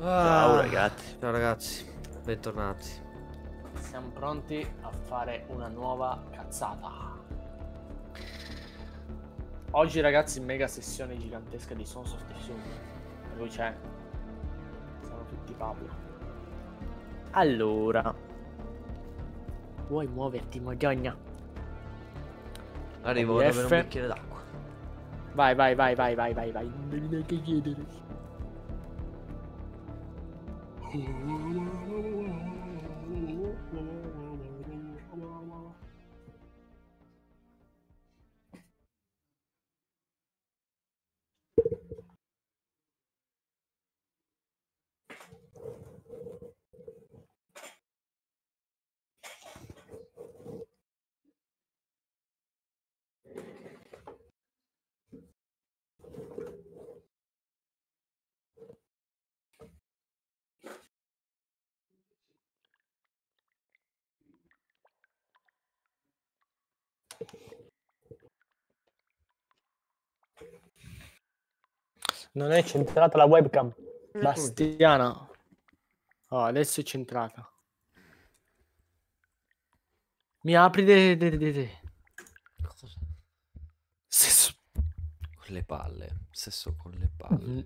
Ciao ah. ragazzi. Ciao ragazzi, bentornati. Siamo pronti a fare una nuova cazzata. Oggi ragazzi mega sessione gigantesca di Sons of the Sun. Lui c'è. Siamo tutti Pablo. Allora. Vuoi muoverti, Magogna? Arrivo, devo bere un bicchiere d'acqua. Vai, vai, vai, vai, vai, vai, vai. Non mi neanche chiedere. Oh. Non è centrata la webcam. Mm. Bastiana. Oh, adesso è centrata. Mi apri de, de, de, de. Cosa? Sesso con le palle. Sesso con le palle. Mm.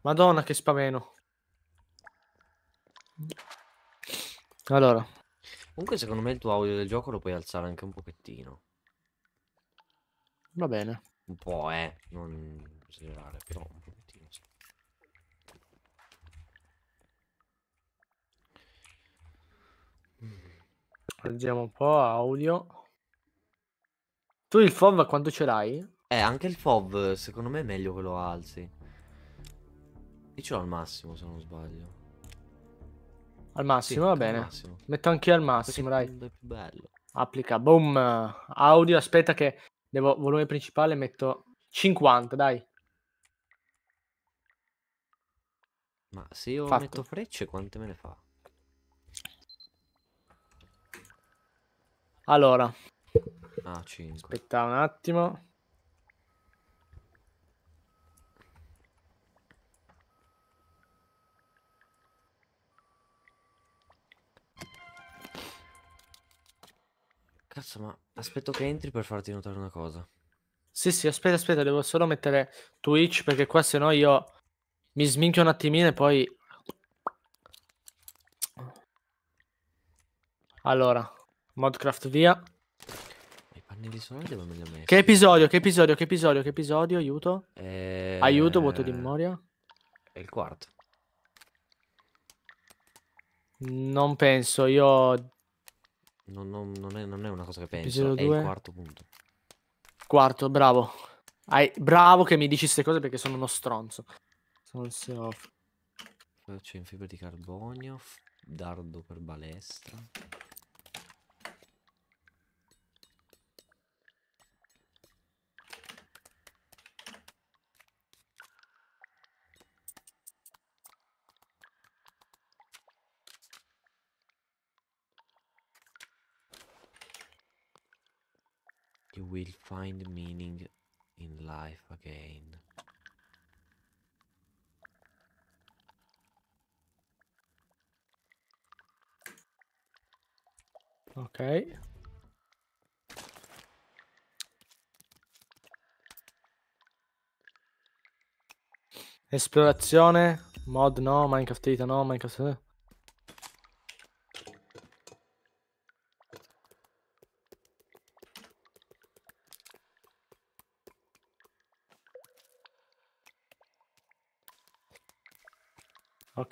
Madonna che spaveno. Allora. Comunque secondo me il tuo audio del gioco lo puoi alzare anche un pochettino. Va bene. Un po', eh. Non esagerare, però un po'. Leggiamo un po' audio. Tu il FOV quanto ce l'hai? Eh, anche il FOV secondo me è meglio che lo alzi. Io ce l'ho al massimo se non sbaglio. Al massimo, sì, va bene. Massimo. Metto anche al massimo, dai. È più bello. Applica, boom. Audio, aspetta che devo volume principale, metto 50, dai. Ma se io Fatto. metto frecce, quante me ne fa? Allora. Ah, 5. Aspetta un attimo. Cazzo, ma aspetto che entri per farti notare una cosa. Sì, sì, aspetta, aspetta, devo solo mettere Twitch perché qua se no io mi sminchio un attimino e poi... Allora. Modcraft via. I pannelli sonori dove me li ho Che episodio, che episodio, che episodio, che episodio, aiuto. Eh... Aiuto, vuoto di eh, memoria. È il quarto. Non penso, io... Non, non, non, è, non è, una cosa che penso, è il quarto punto. Quarto, bravo. Hai... Bravo che mi dici queste cose perché sono uno stronzo. Source off. in fibra di carbonio, dardo per balestra. you will find meaning in life again. Ok. Esplorazione, mod no, Minecraft no, Minecraft... Eh?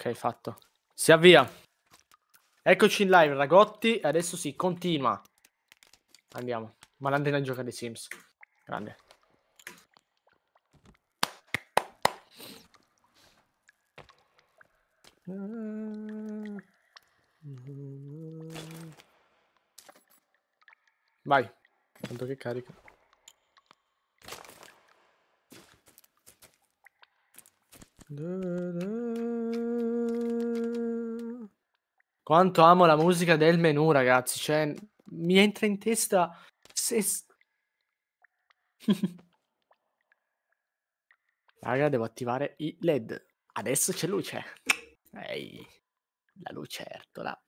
ok, fatto. Si avvia. Eccoci in live, ragotti. Adesso si continua. Andiamo. Malandrina gioca dei Sims. Grande. Vai. Tanto che carica. Da, da. Quanto amo la musica del menu, ragazzi. Cioè, mi entra in testa. Se... Raga, devo attivare i LED. Adesso c'è luce. Ehi, la lucertola.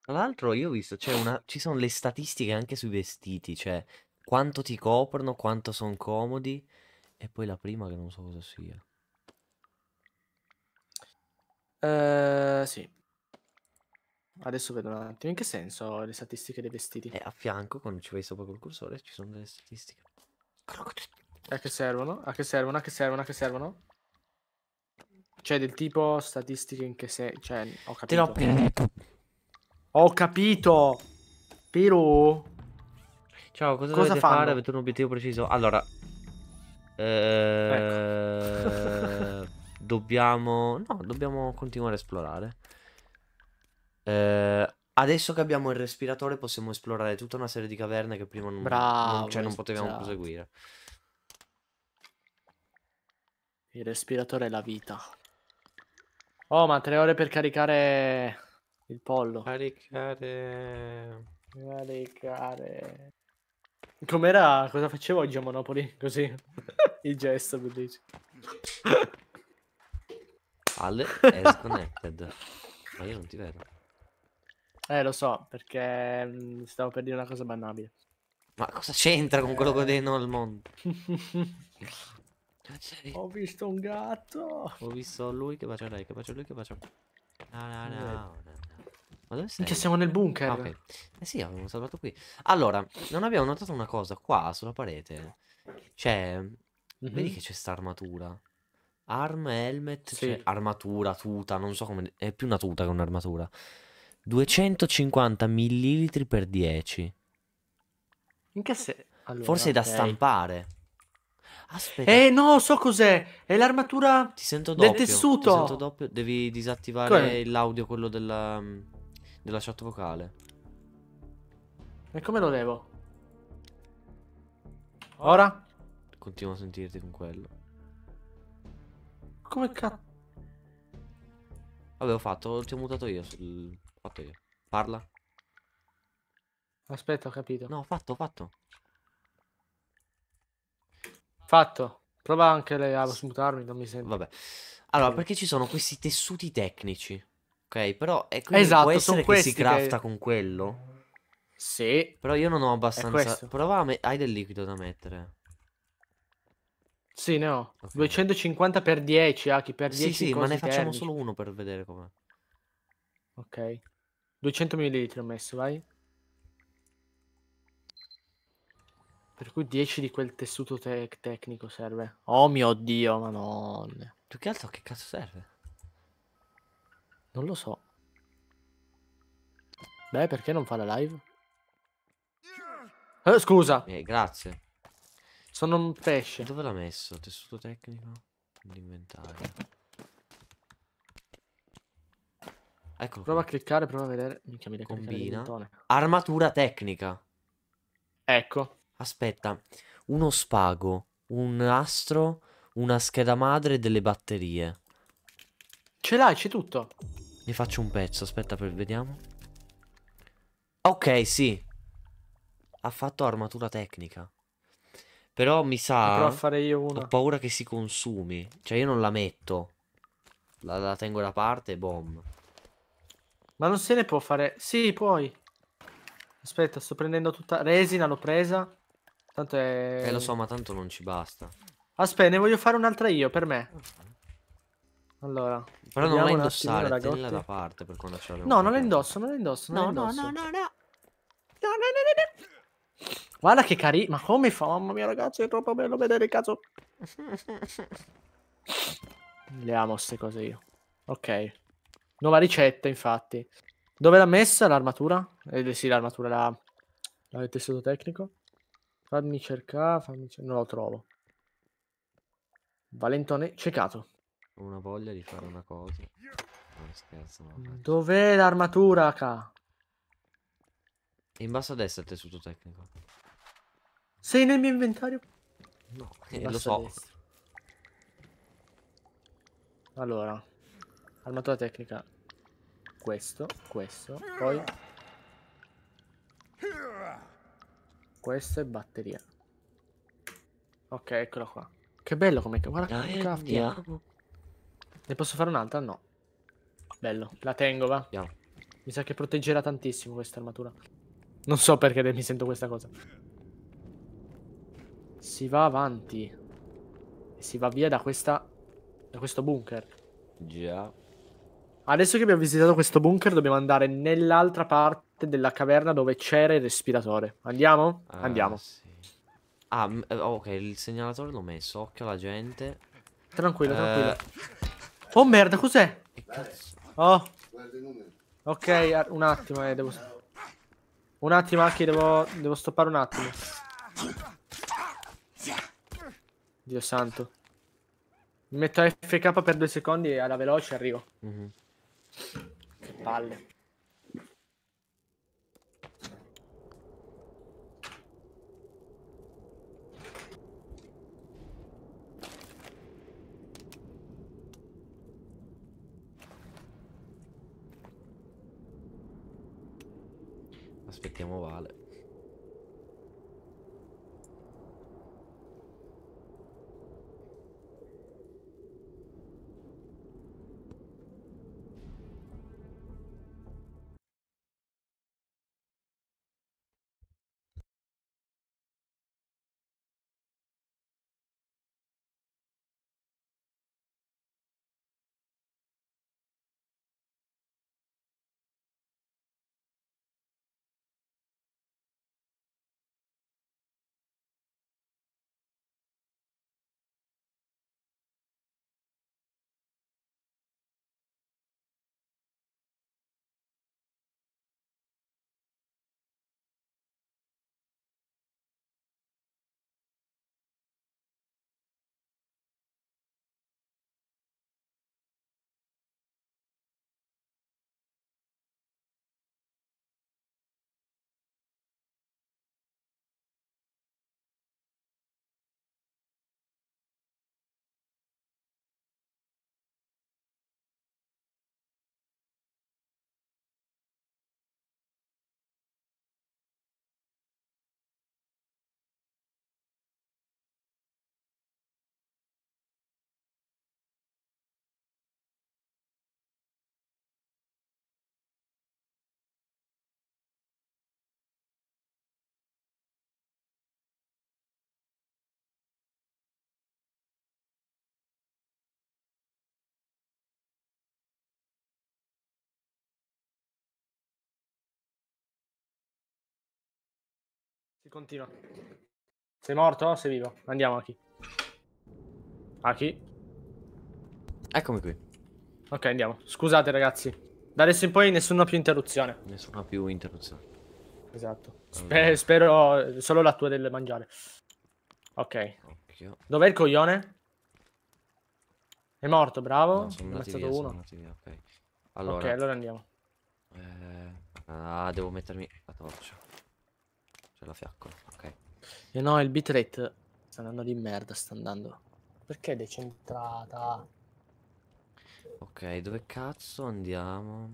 Tra l'altro, io ho visto, una... ci sono le statistiche anche sui vestiti, cioè quanto ti coprono, quanto sono comodi. E poi la prima che non so cosa sia. Uh, sì. Adesso vedo un attimo. In che senso le statistiche dei vestiti? E eh, a fianco, quando ci vai sopra col cursore, ci sono delle statistiche. A che servono? A che servono? A che servono? A che servono? Cioè, del tipo statistiche in che senso? Cioè, ho capito. Te l'ho appena Ho capito! Però... Ciao, cosa, cosa dovete fanno? fare? Avete un obiettivo preciso? Allora... Eh... Ecco. dobbiamo... No, dobbiamo continuare a esplorare. Eh, adesso che abbiamo il respiratore possiamo esplorare tutta una serie di caverne che prima non, Bravo, non, cioè, non potevamo esatto. proseguire. Il respiratore è la vita. Oh, ma tre ore per caricare il pollo. Caricare... Caricare... Com'era? Cosa facevo oggi a Monopoli? Così. il gesto, dici. Ale è disconnected. ma io non ti vedo. Eh, lo so, perché mm, stavo per dire una cosa bannabile. Ma cosa c'entra con quello che odeno al mondo? Ho visto un gatto. Ho visto lui che bacia lei, che bacia lui, che bacia... No, no, no, no, Ma dove sei? Cioè, siamo nel bunker. Ah, ok. Eh sì, abbiamo salvato qui. Allora, non abbiamo notato una cosa. Qua, sulla parete, c'è... Mm -hmm. Vedi che c'è sta armatura. Arma, helmet, sì. armatura, tuta, non so come... È più una tuta che un'armatura. 250 millilitri per 10. In che se... Allora, Forse è da okay. stampare. Aspetta. Eh no, so cos'è. È l'armatura Ti sento del tessuto. Ti sento doppio. Devi disattivare l'audio, quello della, della chat vocale. E come lo levo? Ora? Continuo a sentirti con quello. Come cazzo? Avevo fatto, ti ho mutato io sul... Fatto io. Parla. Aspetta, ho capito. No, fatto, fatto. Fatto. Prova anche lei a smutarmi, non mi sembra. Vabbè. Allora, perché ci sono questi tessuti tecnici? Ok, però è quindi esatto, può essere si crafta che... con quello? Sì. Però io non ho abbastanza. Prova a me... Hai del liquido da mettere. Sì, ne ho. Okay. 250 per 10, Aki, per 10. Sì, sì, ma ne facciamo solo uno per vedere com'è. Ok. 200 ml ho messo, vai. Per cui 10 di quel tessuto te tecnico serve. Oh mio dio, ma non. Più che altro che cazzo serve? Non lo so. Beh, perché non fa la live? Eh, scusa. Eh, grazie. Sono un pesce. Dove l'ha messo? Tessuto tecnico? L'inventario. Eccolo prova a cliccare, prova a vedere. Minchia, mi Combina. Armatura tecnica. Ecco. Aspetta, uno spago, un astro, una scheda madre e delle batterie. Ce l'hai, c'è tutto. Ne faccio un pezzo, aspetta, per... vediamo. Ok, sì. Ha fatto armatura tecnica. Però mi sa... Ho paura che si consumi. Cioè io non la metto. La, la tengo da parte e boom. Ma non se ne può fare... Sì, puoi. Aspetta, sto prendendo tutta... Resina l'ho presa. Tanto è... Eh, lo so, ma tanto non ci basta. Aspetta, ne voglio fare un'altra io, per me. Allora. Però non la indossare, tenila da parte per quando ce l'abbiamo. No, non la indosso, non la indosso. No, no, no, no, no. No, no, no, no. no. Guarda che carino. Ma come fa? Mamma mia, ragazzi, è troppo bello vedere il cazzo. Le amo queste cose io. Ok. Nuova ricetta, infatti. Dove l'ha messa l'armatura? Eh, sì, l'armatura, la... la tessuto tecnico. Fammi cercare, fammi cercare. Non lo trovo. Valentone, Ho Una voglia di fare una cosa. Non scherzo, no. Dov'è l'armatura, ca? In basso a destra il tessuto tecnico. Sei nel mio inventario? No, In eh, lo so. Allora, Armatura tecnica. Questo, questo, poi... Questo e batteria. Ok, eccolo qua. Che bello come... Guarda che crafting. Ne posso fare un'altra? No. Bello. La tengo, va. Andiamo. Mi sa che proteggerà tantissimo questa armatura. Non so perché mi sento questa cosa. Si va avanti. E si va via da questa... Da questo bunker. Già. Adesso che abbiamo visitato questo bunker, dobbiamo andare nell'altra parte della caverna dove c'era il respiratore. Andiamo? Ah, Andiamo. Sì. Ah, eh, oh, ok, il segnalatore l'ho messo. Occhio alla gente. Tranquillo, eh... tranquillo. Oh merda, cos'è? Che cazzo? Oh. Ok, ah, un attimo, eh, devo... Un attimo, Aki, devo... devo stoppare un attimo. Dio santo. Mi metto a FK per due secondi e alla veloce arrivo. Mm -hmm. Che palle. Aspettiamo Vale. Si continua. Sei morto? Sei vivo? Andiamo, Aki. Aki. Eccomi qui. Ok, andiamo. Scusate, ragazzi. Da adesso in poi nessuna più interruzione. Nessuna più interruzione. Esatto. Sper spero solo la tua del mangiare. Ok. Dov'è il coglione? È morto, bravo. No, sono ammazzato via, uno. Via, okay. Allora... ok, allora andiamo. Eh... Ah, devo mettermi la torcia la fiaccola, ok. E eh no, il bitrate sta andando di merda, sta andando. Perché è decentrata? Ok, dove cazzo andiamo?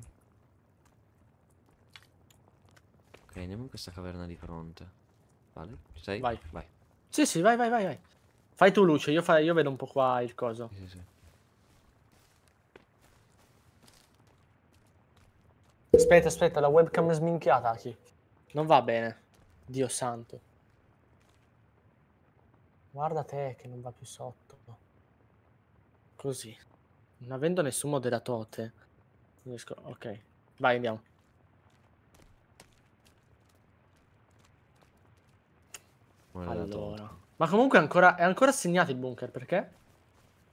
Ok, andiamo in questa caverna di fronte. Vale, ci sei? Vai. Vai. Sì, sì, vai, vai, vai, vai. Fai tu luce, io, fa... io vedo un po' qua il coso. sì, sì. Aspetta, aspetta, la webcam è sminchiata, Aki. Non va bene. Dio santo. Guarda te che non va più sotto. Così. Non avendo nessun moderatote. Non riesco... Ok. Vai, andiamo. Moderatote. Allora. Ma comunque ancora... è ancora segnato il bunker, perché?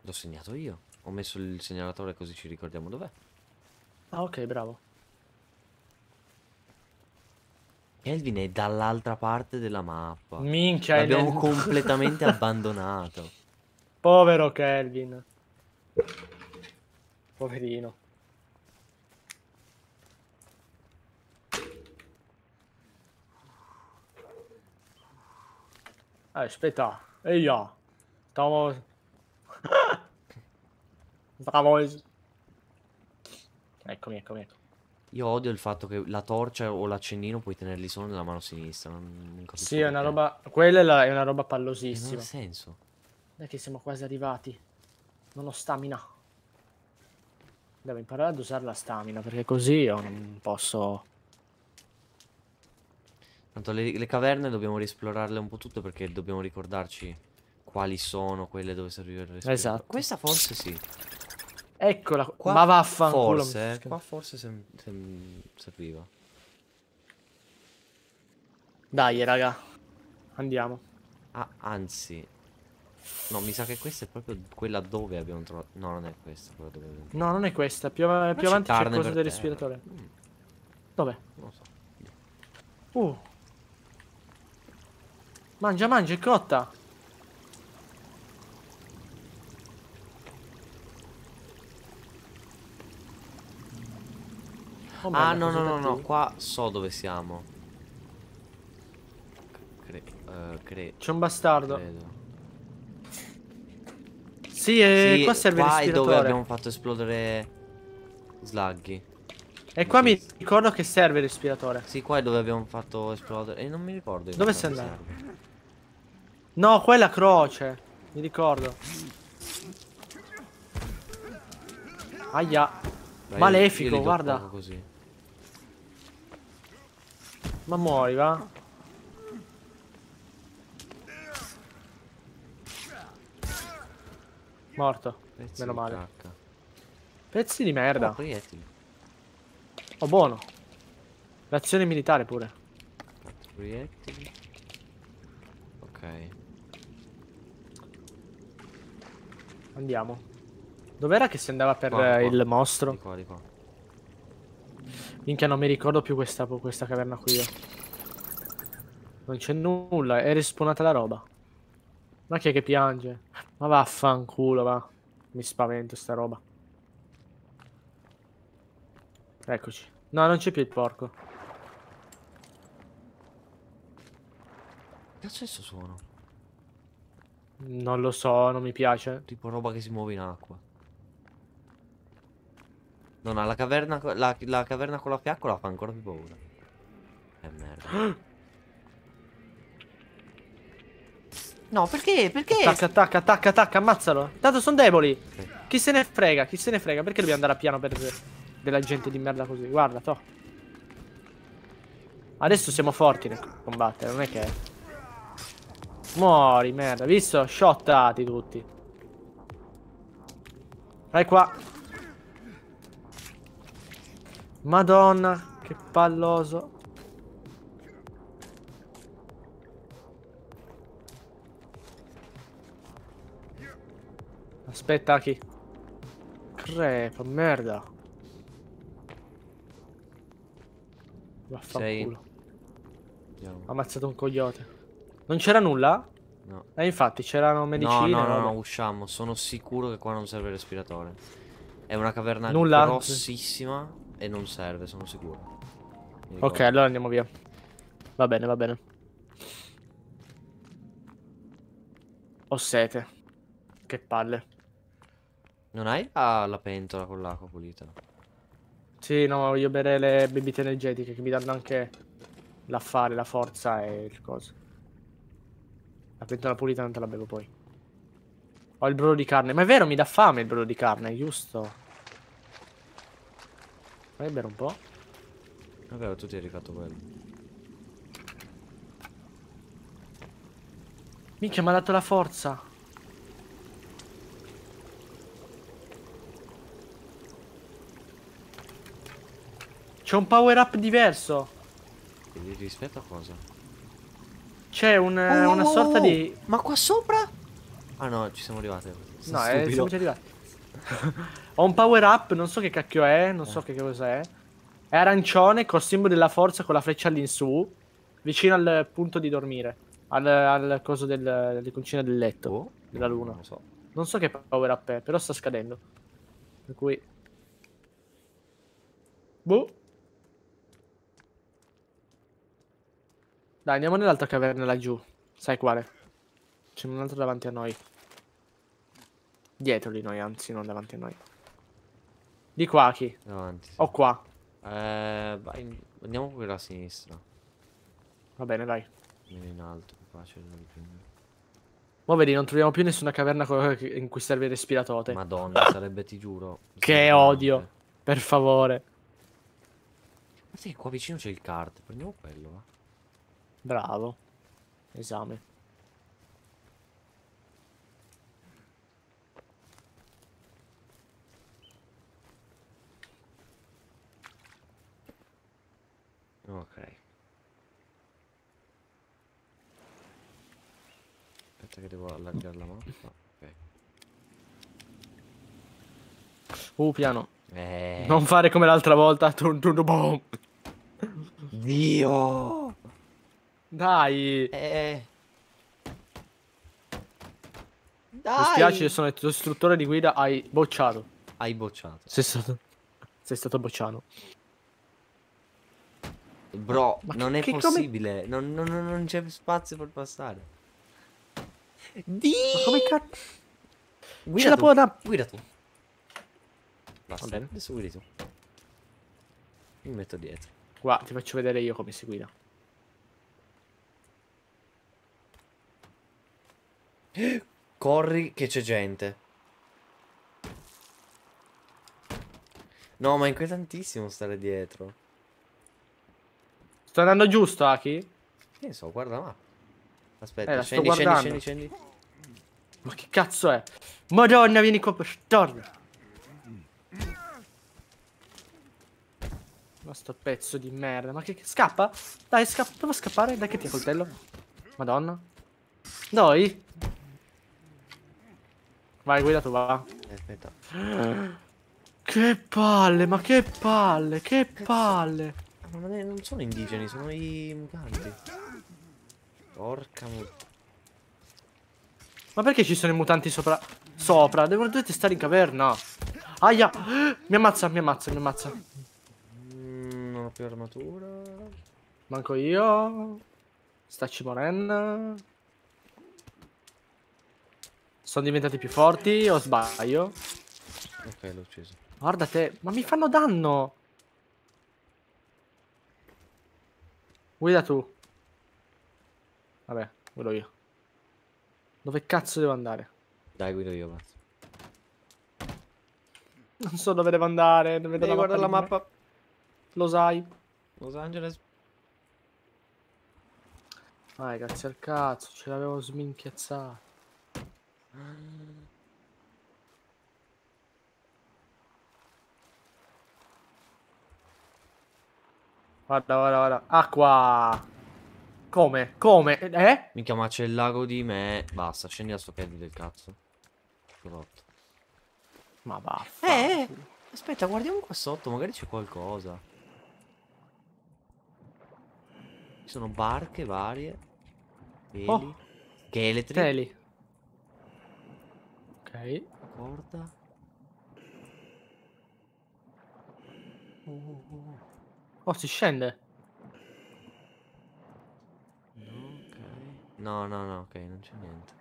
L'ho segnato io. Ho messo il segnalatore così ci ricordiamo dov'è. Ah, ok, bravo. Kelvin è dall'altra parte della mappa. Minchia, L'abbiamo completamente abbandonato. Povero Kelvin. Poverino. Eh, aspetta. E io. Stavo... Stavo... Eccomi, eccomi, eccomi. Io odio il fatto che la torcia o l'accennino puoi tenerli solo nella mano sinistra. Non, non capisco. Sì, è una roba. Quella è, la... è una roba pallosissima. Non ha senso. Dai, che siamo quasi arrivati. Non ho stamina. Devo imparare ad usare la stamina perché così io non posso. Tanto le, le caverne dobbiamo riesplorarle un po' tutte perché dobbiamo ricordarci quali sono quelle dove serviva il respiro. Esatto. Questa forse sì. Eccola, qua ma vaffanculo. Forse, qua forse sem, sem serviva. Dai, raga. Andiamo. Ah, anzi. No, mi sa che questa è proprio quella dove abbiamo trovato... No, non è questa quella dove abbiamo trovato. No, non è questa. Più, più avanti c'è cosa del respiratore. Mm. Dov'è? Non lo so. Uh. Mangia, mangia, è cotta. Oh, ah no no no no Qua so dove siamo Cre... Uh, cre C'è un bastardo Credo. Sì, eh, sì, qua serve qua è dove abbiamo fatto esplodere Sluggy. E qua mi ricordo che serve il respiratore. Sì, qua è dove abbiamo fatto esplodere. E non mi ricordo. Dove sei andato? Serve. No, qua è la croce. Mi ricordo. Aia. Dai, Malefico, guarda. Così. Ma muori, va? Morto. Pezzi Meno male. Cacca. Pezzi di merda. Oh, oh buono. L'azione militare pure. Proiettili. Ok. Andiamo. Dov'era che si andava per eh, qua, qua. il mostro? Di qua, di qua. Minchia, non mi ricordo più questa, questa caverna qui. Io. Eh. Non c'è nulla, è respawnata la roba. Ma chi è che piange? Ma vaffanculo, va. Mi spavento sta roba. Eccoci. No, non c'è più il porco. Che c'è sto suono? Non lo so, non mi piace. Tipo roba che si muove in acqua. Non ha la caverna, la, la caverna con la fiaccola fa ancora più paura. Che merda. No, perché? Perché? Attacca, attacca, attacca, attacca, ammazzalo. Tanto sono deboli. Sì. Chi se ne frega, chi se ne frega. Perché dobbiamo andare a piano per della gente di merda così? Guarda, to. Adesso siamo forti nel combattere, non è che... Muori, merda. Visto? Shottati tutti. Vai qua. Madonna, che palloso. Aspetta, chi? Crepa, merda. Vaffanculo. Ha ammazzato un coyote. Non c'era nulla? No. Eh, infatti, c'erano medicine. No, no, no, no, usciamo. Sono sicuro che qua non serve il respiratore. È una caverna nulla? grossissima e non serve, sono sicuro. Ok, allora andiamo via. Va bene, va bene. Ho sete. Che palle. Non hai la, ah, la pentola con l'acqua pulita? Sì, no, voglio bere le bibite energetiche che mi danno anche l'affare, la forza e il coso. La pentola pulita non te la bevo poi. Ho il brodo di carne. Ma è vero, mi dà fame il brodo di carne, giusto? Vai bere un po'. Vabbè, vero, tu ti hai ricato quello. Minchia, mi ha dato la forza. C'è un power up diverso. E rispetto a cosa? C'è un, eh, oh, una oh, sorta oh, di... Oh. Ma qua sopra? Ah no, ci siamo arrivati. Sono no, stupido. eh, siamo già arrivati. Ho un power up, non so che cacchio è, non so eh. che cos'è. È arancione col simbolo della forza con la freccia all'insù, vicino al punto di dormire, al, al coso del, dell'iconcina del letto, oh, della luna. Non so. non so che power up è, però sta scadendo. Per cui... Boh. Dai, andiamo nell'altra caverna laggiù. Sai quale? C'è un altro davanti a noi. Dietro di noi, anzi, non davanti a noi. Di qua chi? Davanti. Sì. O qua? Eh, vai, andiamo qui a sinistra. Va bene, dai. Vieni in alto, è facile da riprendere. Ma vedi, non troviamo più nessuna caverna in cui serve il respiratote. Madonna, sarebbe, ti giuro. Che odio. Per favore. Ma sì, qua vicino c'è il card. Prendiamo quello, va. Bravo. Esame. sa che devo allargare la mappa. Okay. Uh, piano. Eh. Non fare come l'altra volta. Dun, dun, dun, Dio. Dai. Eh. Dai. Mi spiace, sono il tuo istruttore di guida. Hai bocciato. Hai bocciato. Sei stato, sei stato bocciato. Bro, Ma non che, è che possibile. Come... Non, non, non c'è spazio per passare. Di... Ma come cazzo? Guida Ce la può da... Guida tu. Basta. Va bene. Adesso guidi tu. Mi metto dietro. Qua ti faccio vedere io come si guida. Corri che c'è gente. No, ma è inquietantissimo stare dietro. Sto andando giusto, Aki? Che ne so, guarda la mappa. Aspetta, eh, scendi, scendi, scendi, scendi, Ma che cazzo è? Madonna, vieni qua, torna. Ma sto pezzo di merda, ma che... Scappa? Dai, scappa, prova a scappare, dai che ti ha coltello. Madonna. Noi. Vai, guida tu, va. Eh, aspetta. Che palle, ma che palle, che palle. Ma non sono indigeni, sono i mutanti. Porca mu... Ma perché ci sono i mutanti sopra? Sopra? Devono, dovete stare in caverna. Aia! Mi ammazza, mi ammazza, mi ammazza. Mm, non ho più armatura. Manco io. Stacci moren. Sono diventati più forti o sbaglio? Ok, l'ho ucciso. Guarda te, ma mi fanno danno. Guida tu. Vabbè, quello io. Dove cazzo devo andare? Dai, guido io, mazzo. Non so dove devo andare. Non Dove devo guardare la mappa. Lo sai. Los Angeles. Vai, grazie al cazzo, ce l'avevo sminchiazzata. Guarda, guarda, guarda. Acqua! Come? Come? Eh? Minchia, ma c'è il lago di me. Basta, scendi da sto piede del cazzo. Rotto. Ma basta. Eh, eh, aspetta, guardiamo qua sotto, magari c'è qualcosa. Ci sono barche varie. Veli. Oh. Scheletri. Teli. Ok. Corda. Oh, oh, oh. oh, si scende. No, no, no, ok, non c'è niente.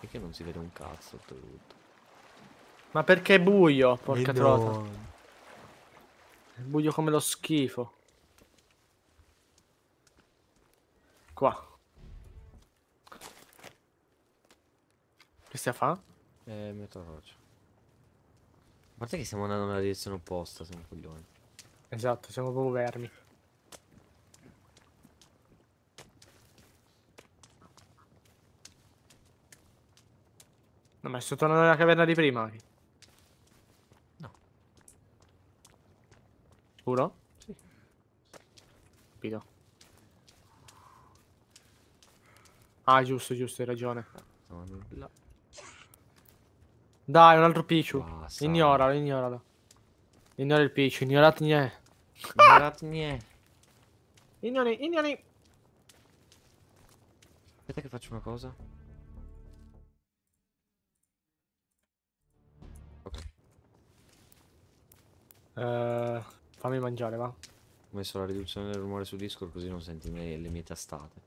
Perché non si vede un cazzo tutto Ma perché è buio, porca e trota. È buio come lo schifo. Qua. Che stia fa? Eh, metto la roccia. A parte che stiamo andando nella direzione opposta, siamo coglioni. Esatto, siamo proprio vermi. No, ma sono tornato nella caverna di prima. No. Sicuro? Sì. Capito. Ah, giusto, giusto, hai ragione. No, no. Dai, un altro Pichu. Ah, ignoralo, ignoralo. Ignora il Pichu, ignorat nie. Ignorat nie. Ignori, ignori. Aspetta che faccio una cosa. Uh, fammi mangiare, va. Ho messo la riduzione del rumore su Discord così non senti le, le mie tastate.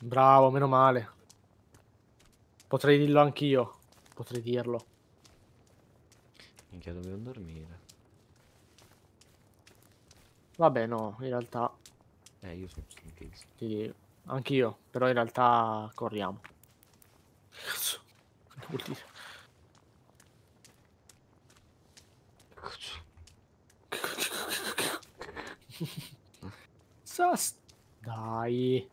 Bravo, meno male. Potrei dirlo anch'io. Potrei dirlo. Minchia, dobbiamo dormire. Vabbè, no, in realtà... Eh, io sono stanchissimo. Sì, anch'io, però in realtà corriamo. Cazzo, che vuol dire? Sas... Dai.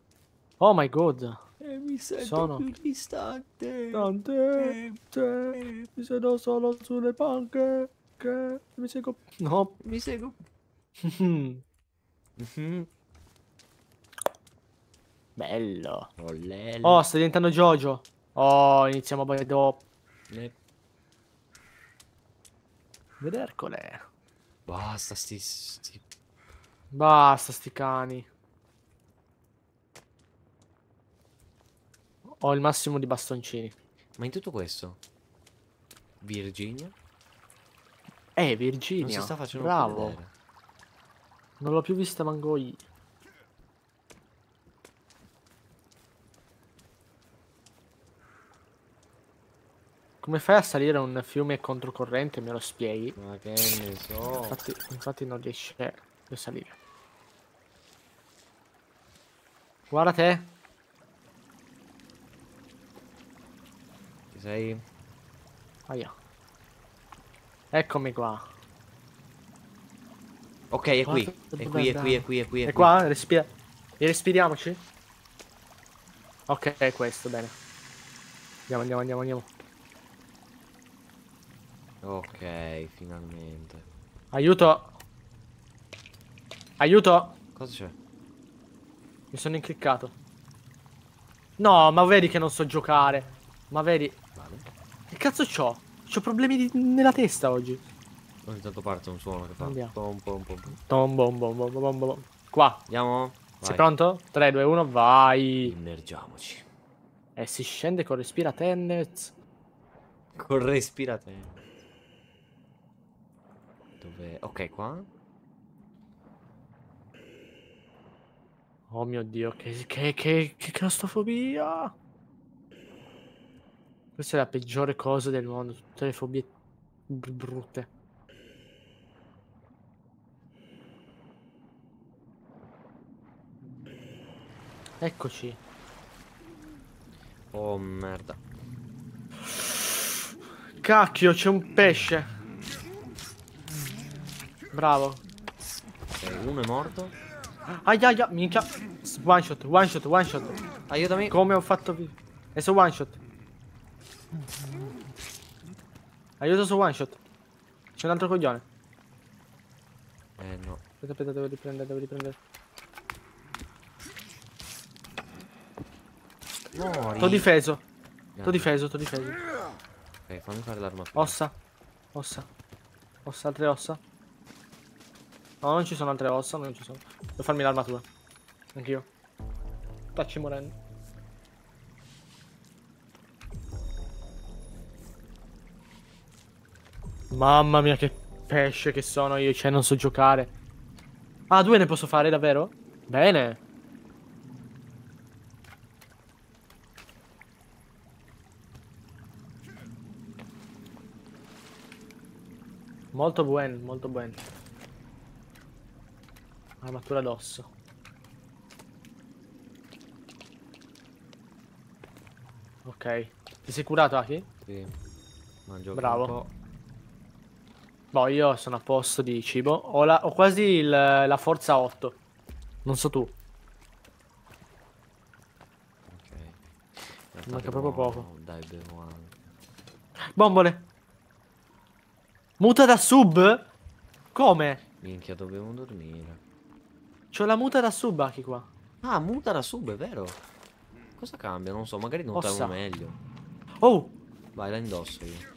Oh my god. E mi sento sono... più distante. Tante. Te, mi sento solo sulle panche. Che mi seguo. No. Mi seguo. Mhm. Bello. Olele. Oh, sta diventando Jojo. Oh, iniziamo a dopo. Le... Ed Basta, sti, sti Basta sti cani. Ho il massimo di bastoncini. Ma in tutto questo? Virginia? Eh, Virginia. Non si sta facendo Bravo. Non l'ho più vista manco Come fai a salire un fiume controcorrente? Me lo spieghi? Ma che ne so. Infatti, infatti non riesce. Devo salire. Guarda te. Ci sei? Aia. Eccomi qua. Ok, è qui. È qui, è qui, è qui, è qui. È qua? Respira. E respiriamoci? Ok, è questo, bene. Andiamo, andiamo, andiamo, andiamo. Ok, finalmente. Aiuto. Aiuto! Cosa c'è? Mi sono incliccato. No, ma vedi che non so giocare. Ma vedi... Vale. Che cazzo c'ho? C'ho problemi di... nella testa oggi. Ogni oh, tanto parte un suono che fa. Andiamo. Tom, pom, bom, bom, bom, bom, bom. Qua. Andiamo? Vai. Sei pronto? 3, 2, 1, vai. Immergiamoci. E eh, si scende con respira tendenz. Con respira tendenz. Dove... Ok, qua. Oh mio dio, che, che, che, che claustrofobia! Questa è la peggiore cosa del mondo, tutte le fobie br brutte. Eccoci. Oh merda. Cacchio, c'è un pesce. Bravo. Cioè, uno è morto. Ai ai minchia. One shot, one shot, one shot. Aiutami. Come ho fatto via. E su one shot. Aiuto su one shot. C'è un altro coglione. Eh no. Aspetta, aspetta, devo riprendere, devo riprendere. Muori. T'ho difeso. T'ho difeso, t'ho difeso. Ok, eh, fammi fare l'arma. Ossa. Ossa. Ossa, altre ossa. No, non ci sono altre ossa, non ci sono. Devo farmi l'armatura. Anch'io. Tacci morendo. Mamma mia che pesce che sono io, cioè non so giocare. Ah, due ne posso fare davvero? Bene. Molto buon, molto buon. Armatura d'osso. Ok. Ti sei curato, Aki? Sì. Mangio Bravo. Boh, io sono a posto di cibo. Ho, la, ho quasi il, la forza 8. Non so tu. Ok. Realtà, Manca proprio poco. Dai, bevo anche. Bombole. Muta da sub? Come? Minchia, dovevo dormire. C'ho la muta da sub Aki qua. Ah, muta da sub, è vero. Cosa cambia? Non so, magari non torno meglio. Oh! Vai, la indosso io.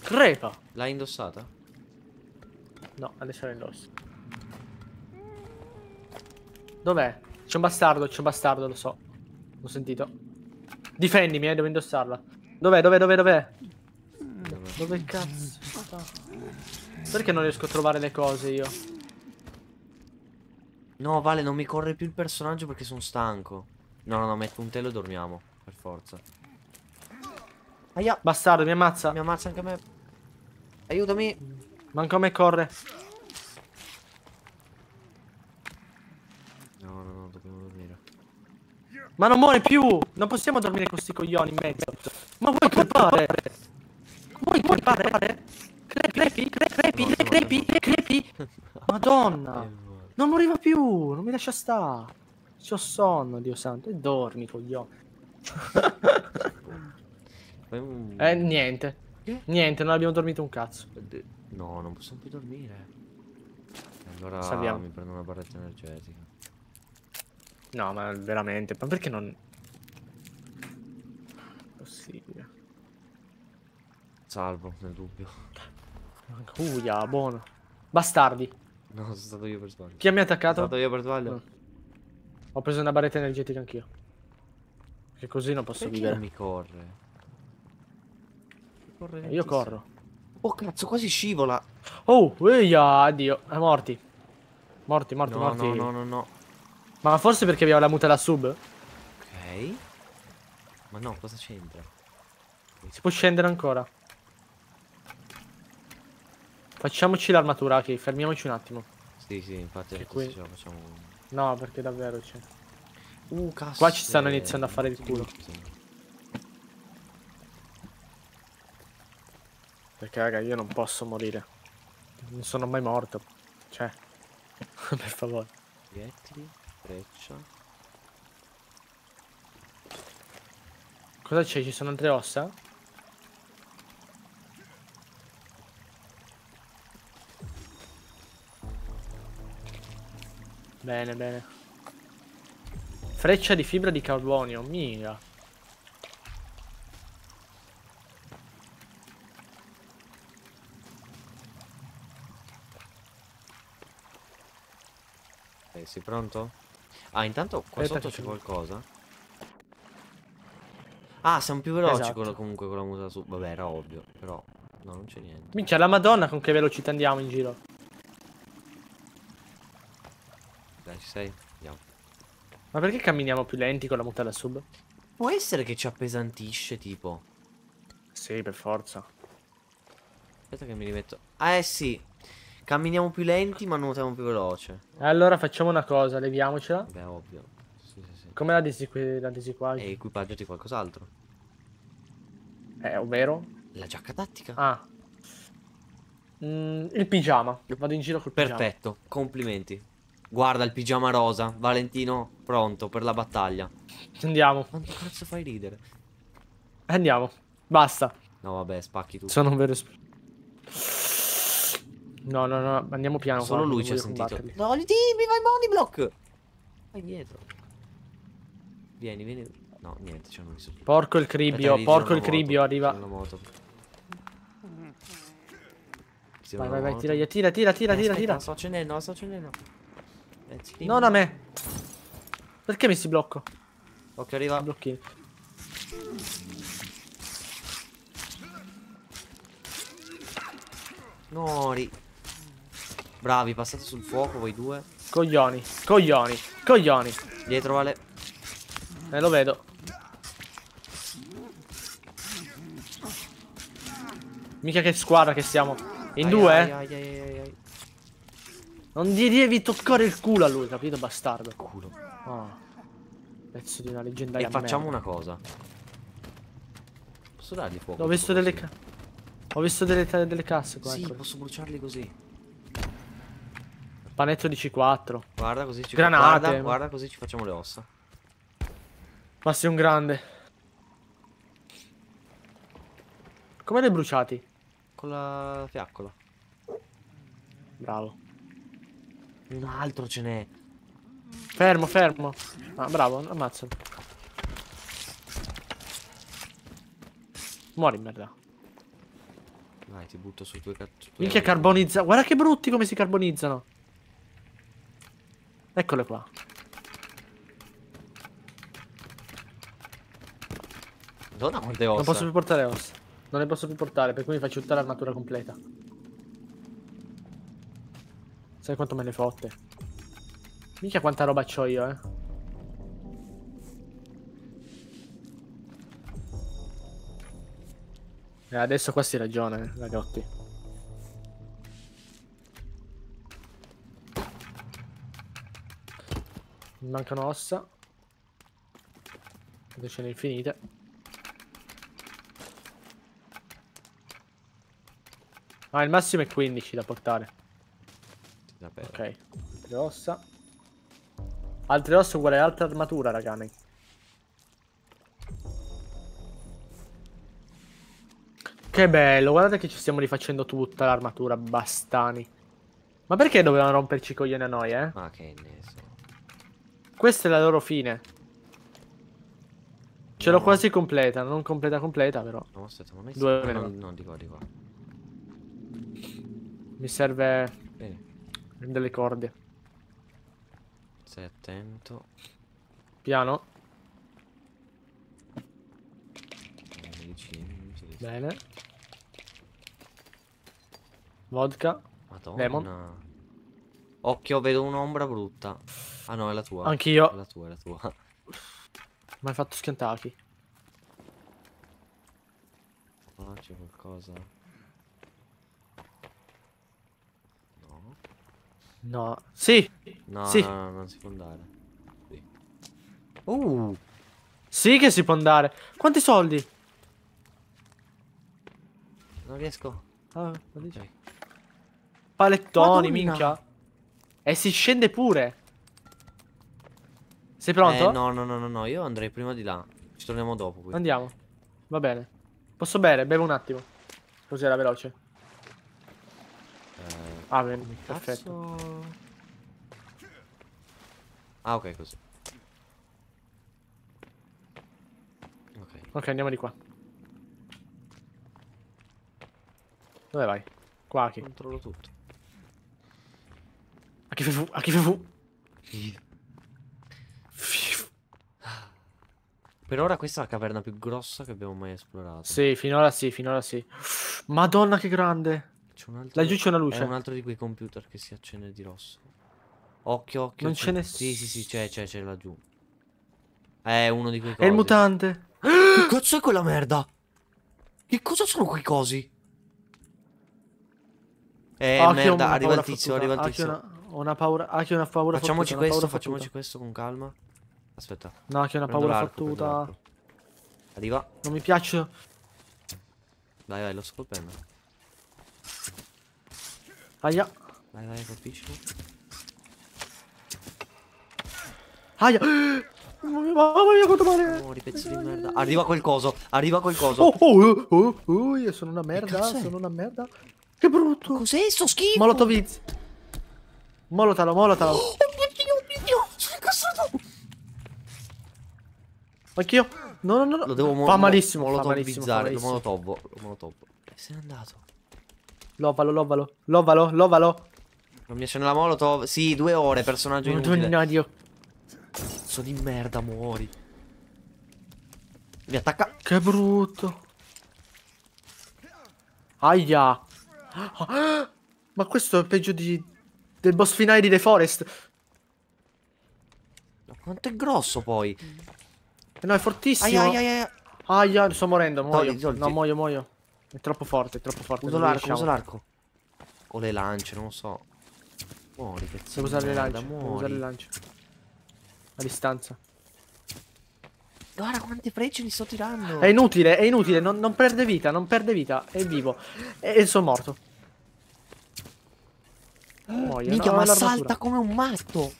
Crepa! L'hai indossata? No, adesso la indosso. Dov'è? C'è un bastardo, c'è un bastardo, lo so. L'ho sentito. Difendimi, eh, devo indossarla. Dov'è, dov'è, dov'è, dov'è? Dove cazzo? Perché non riesco a trovare le cose io? No, Vale, non mi corre più il personaggio perché sono stanco. No, no, no, metto un telo e dormiamo. Per forza. Aia. Bastardo, mi ammazza. Mi ammazza anche a me. Aiutami. Manco a me corre. No, no, no, dobbiamo dormire. Ma non muore più! Non possiamo dormire con questi coglioni in mezzo. Ma vuoi crepare? Vuoi crepare? crepi, crepi, no, crepi, no. crepi, Madonna, non moriva più, non mi lascia stare. C'ho sonno, Dio santo, e dormi, coglione. eh, niente. Niente, non abbiamo dormito un cazzo. Eh, no, non possiamo più dormire. Allora Salviamo. mi prendo una barretta energetica. No, ma veramente, ma perché non... Possibile. Salvo, nel dubbio. Uia, buono. Bastardi. No, sono stato io per sbaglio. Chi mi ha attaccato? Sono stato io per sbaglio. No. Mm. Ho preso una barretta energetica anch'io. Che così non posso Perché vivere. mi corre? corre eh, io corro. Oh cazzo, quasi scivola. Oh, uia, addio. È eh, morti. Morti, morti, no, morti. No, no, no, no. Ma forse perché abbiamo la muta la sub? Ok. Ma no, cosa c'entra? Si può scendere ancora. Facciamoci l'armatura, ok, fermiamoci un attimo. Sì, sì, infatti che qui... ce la facciamo. No, perché davvero c'è. Cioè. Uh, cazzo. Qua ci stanno iniziando a fare il culo. Perché raga, io non posso morire. Non sono mai morto. Cioè, per favore. Proiettili, freccia. Cosa c'è? Ci sono altre ossa? Bene, bene. Freccia di fibra di carbonio, mica. Eh, sei pronto? Ah, intanto qua Aspetta sotto c'è qualcosa. Ah, siamo più veloci esatto. con, comunque con la musa su. Vabbè, era ovvio, però... No, non c'è niente. Minchia, la madonna con che velocità andiamo in giro. sei. Andiamo. Ma perché camminiamo più lenti con la mutella sub? Può essere che ci appesantisce, tipo. Sì, per forza. Aspetta che mi rimetto. Ah, eh sì. Camminiamo più lenti, ma nuotiamo più veloce. Allora facciamo una cosa, leviamocela. Beh, ovvio. Sì, sì, sì. Come la, disequ la disequaggio? E equipaggiati qualcos'altro. Eh, ovvero? La giacca tattica. Ah. Mm, il pigiama. Vado in giro col Perfetto. pigiama. Perfetto, complimenti. Guarda il pigiama rosa. Valentino pronto per la battaglia. Andiamo. Quanto cazzo fai ridere? Andiamo. Basta. No, vabbè, spacchi tu. Sono un vero No, no, no, andiamo piano. Solo guarda, lui ci ha sentito. Combatterli. No, dimmi, vai money block. Vai dietro. Vieni, vieni. No, niente, c'è un risultato. Porco il cribbio, Aspetta, porco il cribio, arriva. Vai, vai, vai, tira, tira, tira, tira, tira, tira. Sto accendendo, sto accendendo. Non a me. Perché mi si blocco? Ok, arriva. Blocchi. Nori. Bravi, passate sul fuoco voi due. Coglioni, coglioni, coglioni. Dietro vale. Eh, lo vedo. Mica che squadra che siamo. In ai due? Ai, eh. ai, non gli devi toccare il culo a lui, capito, bastardo? Culo. Oh. Pezzo di una leggenda. E facciamo merda. una cosa. Posso dargli fuoco? Ho visto delle ca... Ho visto delle, delle casse qua. Sì, ecco. posso bruciarli così. Panetto di C4. Guarda così ci Granate. Guarda, guarda così ci facciamo le ossa. Ma sei un grande. Come li hai bruciati? Con la fiaccola. Bravo. Un altro ce n'è. Fermo, fermo. Ah, bravo, ammazzo. Muori, merda. Vai, ti butto su due cazzo. Minchia carbonizza. Guarda che brutti come si carbonizzano. Eccole qua. Donna quante ossa. Non posso più portare ossa. Non le posso più portare, per cui mi faccio tutta l'armatura completa. Sai quanto me ne fotte. Mica quanta roba c'ho io, eh. E eh, adesso qua si ragiona, eh, ragazzi. Mi mancano ossa. Adesso ce ne infinite. Ah, il massimo è 15 da portare. Ok, altre ossa. Altre ossa uguale altra armatura, ragami. Che bello, guardate che ci stiamo rifacendo tutta l'armatura, bastani. Ma perché dovevano romperci i coglioni a noi, eh? Ma che ne so. Questa è la loro fine. Ce l'ho no. quasi completa, non completa completa, però. No, aspetta, ma mi Due no, no, di qua, di qua. Mi serve... Bene. Prende le corde. Stai attento. Piano. Bene. Vodka. Madonna. Lemon. Occhio, vedo un'ombra brutta. Ah no, è la tua. Anch'io. È la tua, è la tua. Ma hai fatto schiantarti. Ah, c'è qualcosa. No. Sì. No, sì. No, no, non si può andare. Sì. Uh. Sì che si può andare. Quanti soldi? Non riesco. Ah, Okay. Palettoni, Madonna. minchia. E eh, si scende pure. Sei pronto? Eh, no, no, no, no, no, io andrei prima di là. Ci torniamo dopo. Quindi. Andiamo. Va bene. Posso bere? Bevo un attimo. Così era veloce. Ah, bene, Come perfetto. Cazzo... Ah, ok, così. Ok. Ok, andiamo di qua. Dove vai? Qua a chi? Controllo tutto. A chi fefu? A chi fefu? Per ora questa è la caverna più grossa che abbiamo mai esplorato. Sì, finora sì, finora sì. Madonna che grande! C'è un altro. Laggiù c'è una luce. È un altro di quei computer che si accende di rosso. Occhio, occhio. Non c'è nessuno. Sì, sì, sì, c'è, c'è, c'è laggiù. È uno di quei cosi. È il mutante. Che cazzo è quella merda? Che cosa sono quei cosi? Eh, ah, merda, arriva il tizio, arriva il ah, tizio. ho una paura, ah, che una paura Facciamoci fortuna, questo, facciamoci fattuta. questo con calma. Aspetta. No, che ho una paura fottuta. Arriva. Non mi piace. Dai, vai, lo sto colpendo. Aia. Vai, vai, colpisci. Aia. Mamma mia quanto male Muori oh, pezzi di merda Arriva quel coso Arriva quel coso Oh oh oh oh, oh Io sono una merda Sono una merda Che brutto Cos'è sto schifo Molotoviz Molotalo molotalo Oh mio dio mio dio Sono incassato Anch'io No no no Lo devo Fa malissimo Fa malissimo Molotovizzare Lo molotovo Lo molotovo eh, Se n'è andato L'ovalo, l'ovalo, l'ovalo, l'ovalo. Non mi esce nella molotov. Sì, due ore, personaggio inutile. No, Dio. Sono di merda, muori. Mi attacca. Che brutto. Aia. Ah, ma questo è peggio di... Del boss finale di The Forest. Ma quanto è grosso poi? No, è fortissimo. Aia, aia, aia. Aia, sto morendo, muoio. Togli, togli. No, muoio, muoio. È troppo forte, è troppo forte. Uso l'arco, uso l'arco. O le lance, non so. Muori, pezzo. Devo usare le lance, devo usare le lance. A distanza. Guarda quante frecce mi sto tirando. È inutile, è inutile, non, non perde vita, non perde vita. È vivo. E, e sono morto. Muoio. Minchia, no, ma salta come un matto.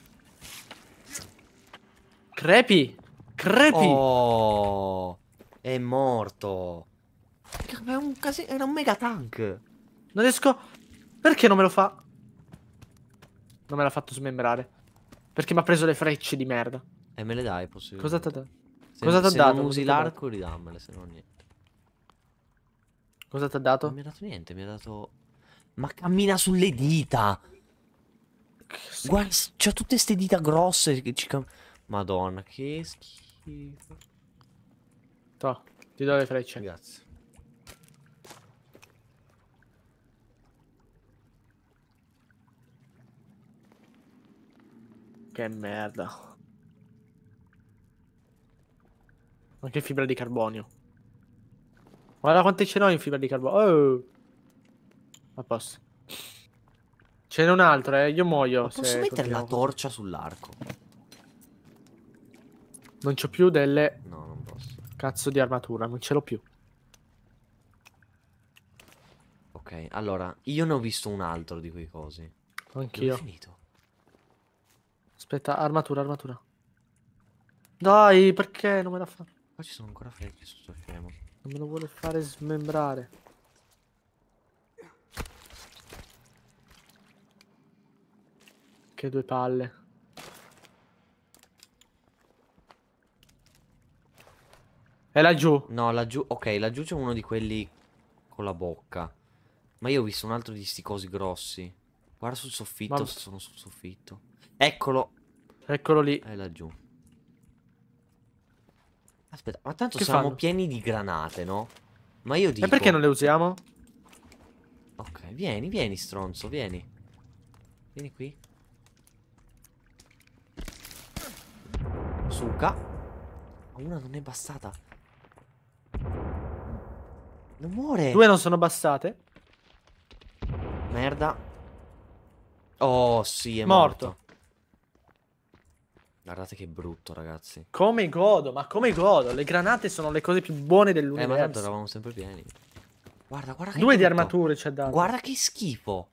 Crepi. Crepi. Oh, è morto. Era un casino, era un mega tank. Non riesco... Perché non me lo fa? Non me l'ha fatto smembrare. Perché mi ha preso le frecce di merda. E eh, me le dai, possibile. Cosa ti ha dato? Cosa ti ha dato? Se usi l'arco, ridammele, se no niente. Cosa ti ha dato? Non mi ha dato niente, mi ha dato... Ma cammina sulle dita! Guarda, c'ha tutte ste dita grosse che ci cam... Madonna, che schifo. Toh, ti do le frecce. Grazie. Che merda. Anche fibra di carbonio. Guarda quante ce n'ho in fibra di carbonio. Oh. A posto. Ce n'è un'altra, eh. Io muoio. posso mettere la torcia sull'arco? Non c'ho più delle... No, non posso. Cazzo di armatura, non ce l'ho più. Ok, allora, io ne ho visto un altro di quei cosi. Anch'io. Ho finito. Aspetta, armatura, armatura. Dai, perché non me la fa? Qua ci sono ancora frecce su sto scemo. Non me lo vuole fare smembrare. Che due palle. È laggiù. No, laggiù. Ok, laggiù c'è uno di quelli con la bocca. Ma io ho visto un altro di sti cosi grossi. Guarda sul soffitto, Ma... sono sul soffitto. Eccolo. Eccolo lì. È laggiù. Aspetta, ma tanto che siamo fanno? pieni di granate, no? Ma io dico... E perché non le usiamo? Ok, vieni, vieni, stronzo, vieni. Vieni qui. Suca. Ma Una non è bastata. Non muore. Due non sono bastate. Merda. Oh, sì, è morto. morto. Guardate che brutto, ragazzi. Come godo, ma come godo. Le granate sono le cose più buone dell'universo. Eh, ma tanto eravamo sempre pieni. Guarda, guarda che Due brutto. di armature c'è da. Guarda che schifo.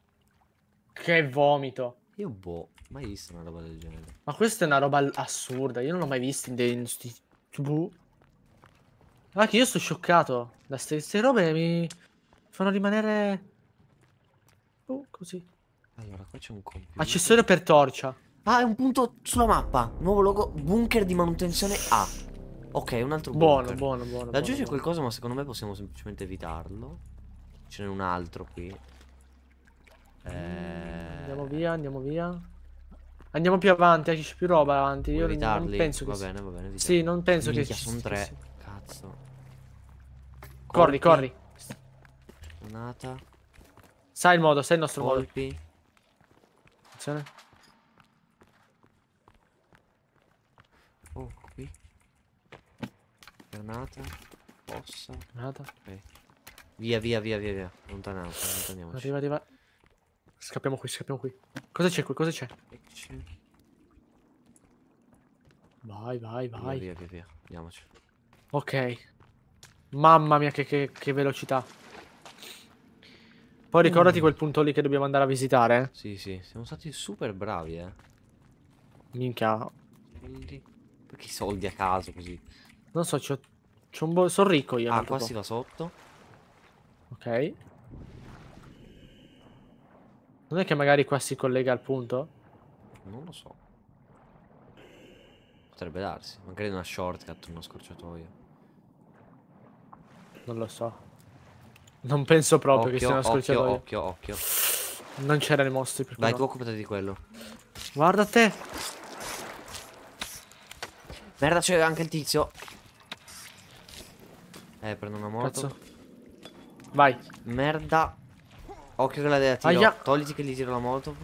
Che vomito. Io boh, mai visto una roba del genere. Ma questa è una roba assurda. Io non l'ho mai vista in questi tv. Ma che io sto scioccato. Da queste robe mi fanno rimanere... Oh, così. Allora, qua c'è un computer. Accessorio per torcia. Ah, è un punto sulla mappa. Nuovo logo, bunker di manutenzione A. Ok, un altro buono, bunker. Buono, buono, buono. Laggiù c'è qualcosa, ma secondo me possiamo semplicemente evitarlo. Ce n'è un altro qui. Mm, eh... Andiamo via, andiamo via. Andiamo più avanti, eh, c'è più roba avanti. Io evitarli. non penso che... Va bene, va bene. Evitiamo. Sì, non penso Minchia, che... ci sono tre. Sì. Cazzo. Corri, corri. Unata. Sai il modo, sai il nostro Colpi. modo. Attenzione. Granata. Possa. Granata. Ok. Via, via, via, via, via. Allontaniamo, allontaniamoci. Arriva, arriva. Scappiamo qui, scappiamo qui. Cosa c'è qui? Cosa c'è? Vai, vai, vai. Via, via, via. Andiamoci. Ok. Mamma mia, che, che, che velocità. Poi ricordati mm. quel punto lì che dobbiamo andare a visitare. Eh. Sì, sì. Siamo stati super bravi, eh. Minchia. Perché soldi a caso così? Non so, c'ho, un bo... Sono ricco io. Ah, qua si va sotto. Ok. Non è che magari qua si collega al punto? Non lo so. Potrebbe darsi. Magari una shortcut, una scorciatoia. Non lo so. Non penso proprio occhio, che sia una scorciatoia. Occhio, occhio, occhio. Non c'erano i mostri per Dai, Vai, tu occupati di quello. Guarda te! Merda, c'è anche il tizio. Eh, prendo una moto. Cazzo. Vai. Merda. Occhio che la dea tiro. Aia. Togliti che gli tiro la moto.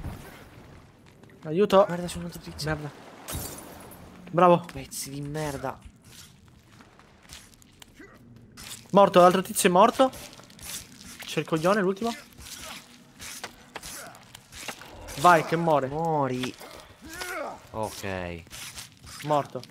Aiuto. Merda, c'è un altro tizio. Merda. Bravo. Pezzi di merda. Morto, l'altro tizio è morto. C'è il coglione, l'ultimo. Vai, che muore. Mori. Ok. Morto.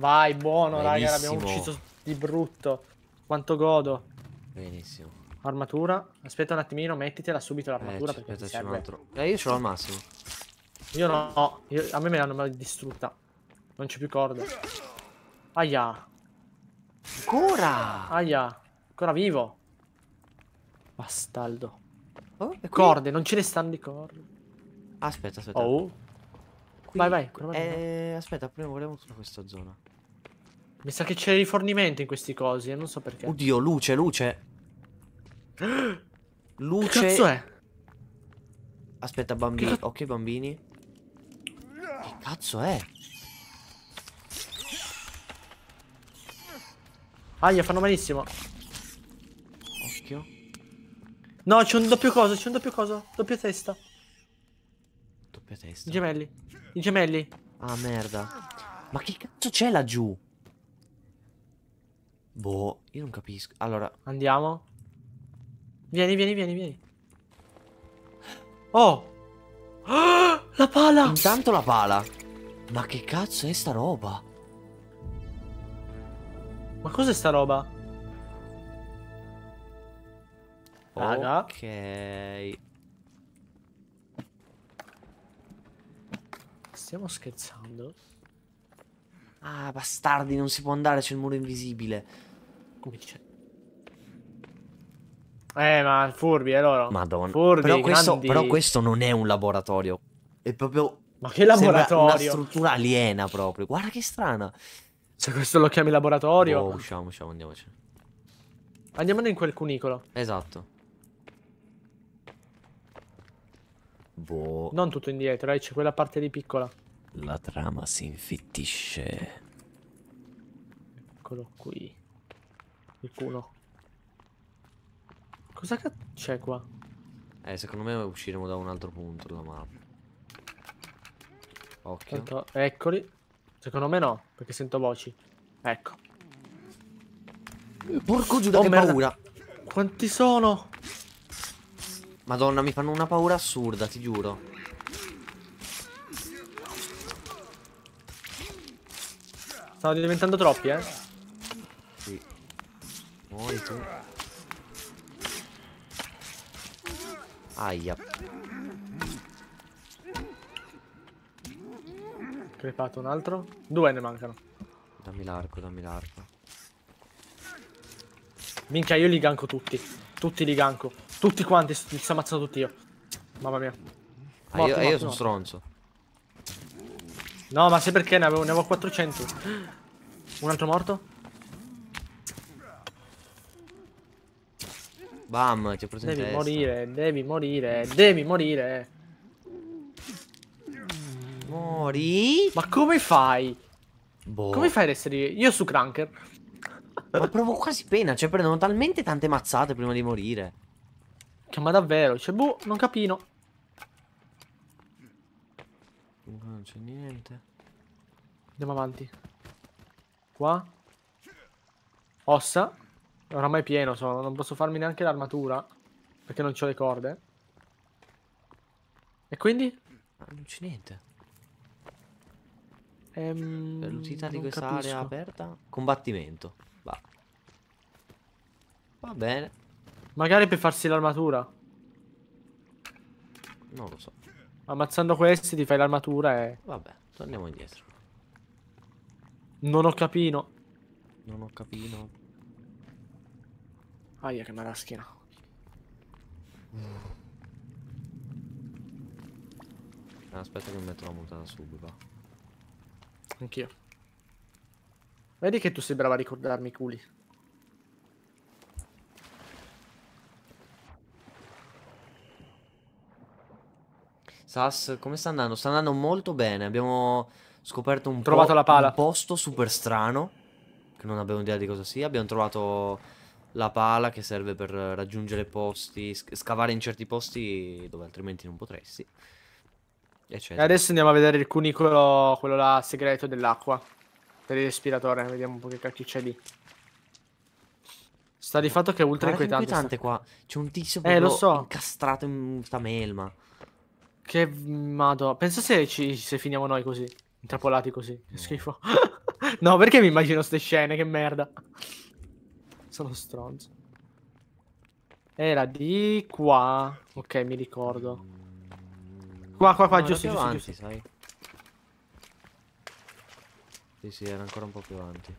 Vai, buono, raga, l'abbiamo ucciso di brutto. Quanto godo. Benissimo. Armatura. Aspetta un attimino, mettitela subito l'armatura eh, perché aspetta, serve. Un altro. Eh, io ce l'ho al massimo. Io no, io, a me me l'hanno distrutta. Non c'è più corda. Aia. Ancora? Aia. Ancora vivo. Bastaldo. Oh, corde, non ce ne stanno di corde. Aspetta, aspetta. Oh. Qui, vai, vai. Eh, aspetta, prima volevo tutta questa zona. Mi sa che c'è rifornimento in questi cosi, e eh, non so perché. Oddio, luce, luce. Luce. Che cazzo è? Aspetta, bambini. Ok, bambini. Che cazzo è? Aia, fanno malissimo. Occhio. No, c'è un doppio coso, c'è un doppio coso. Doppia testa. Doppia testa. I gemelli. I gemelli. Ah, merda. Ma che cazzo c'è laggiù? Boh, io non capisco. Allora. Andiamo. Vieni, vieni, vieni, vieni. Oh! la pala! Intanto la pala. Ma che cazzo è sta roba? Ma cos'è sta roba? Raga. Ok. Stiamo scherzando? Ah, bastardi, non si può andare, c'è il muro invisibile. Come dice? Eh, ma furbi, è eh, loro. Madonna. Furbi, però, questo, però, questo, non è un laboratorio. È proprio... Ma che laboratorio? Una struttura aliena proprio. Guarda che strana. Se questo lo chiami laboratorio... Oh, usciamo, usciamo, andiamoci. Andiamone in quel cunicolo. Esatto. Boh. Non tutto indietro, eh, c'è quella parte di piccola. La trama si infittisce. Eccolo qui. Il culo. Cosa c'è qua? Eh, secondo me usciremo da un altro punto della mappa. Occhio. Tanto, eccoli. Secondo me no, perché sento voci. Ecco. Porco Giuda, oh, che merda. paura. Quanti sono? Madonna, mi fanno una paura assurda, ti giuro. Stanno diventando troppi, eh. Sì. Muori tu. Aia. Crepato un altro. Due ne mancano. Dammi l'arco, dammi l'arco. Minchia, io li ganco tutti. Tutti li ganco. Tutti quanti, li sto ammazzando tutti io. Mamma mia. Morto, ah, io, morto, io sono stronzo. No, ma sai perché ne avevo, ne avevo 400. Un altro morto? Bam, ti ho preso Devi morire, devi morire, devi morire. Mori? Ma come fai? Boh. Come fai ad essere io su Cranker? Ma provo quasi pena, cioè prendono talmente tante mazzate prima di morire. Cioè, ma davvero, cioè, boh, non capino. Comunque non c'è niente. Andiamo avanti. Qua. Ossa. Oramai pieno sono, non posso farmi neanche l'armatura. Perché non ho le corde. E quindi? Ah, non c'è niente. Ehm, L'utilità di questa capisco. area aperta? Combattimento. Va. Va bene. Magari per farsi l'armatura. Non lo so. Ammazzando questi ti fai l'armatura e... Vabbè, torniamo indietro. Non ho capito. Non ho capito. Aia che me eh, Aspetta che mi metto la montata subito. Anch'io. Vedi che tu sei brava a ricordarmi i culi. Sas, come sta andando? Sta andando molto bene. Abbiamo scoperto un, po un posto super strano. Che non abbiamo idea di cosa sia. Abbiamo trovato la pala che serve per raggiungere posti, scavare in certi posti dove altrimenti non potresti. Eccetera. E adesso andiamo a vedere il cunicolo, quello là segreto dell'acqua, per il respiratore, vediamo un po' che cacchio c'è lì. Sta di fatto che è ultra inquietante. inquietante sta... qua, c'è un tizio eh, lo so. incastrato in questa melma. Che madò. Pensa se, ci, se finiamo noi così. Intrappolati così. Che schifo. no, perché mi immagino queste scene? Che merda. Sono stronzo. Era di qua. Ok, mi ricordo. Qua, qua, qua, no, giusto, giusto, avanti, giusto. sai. Sì, sì, era ancora un po' più avanti.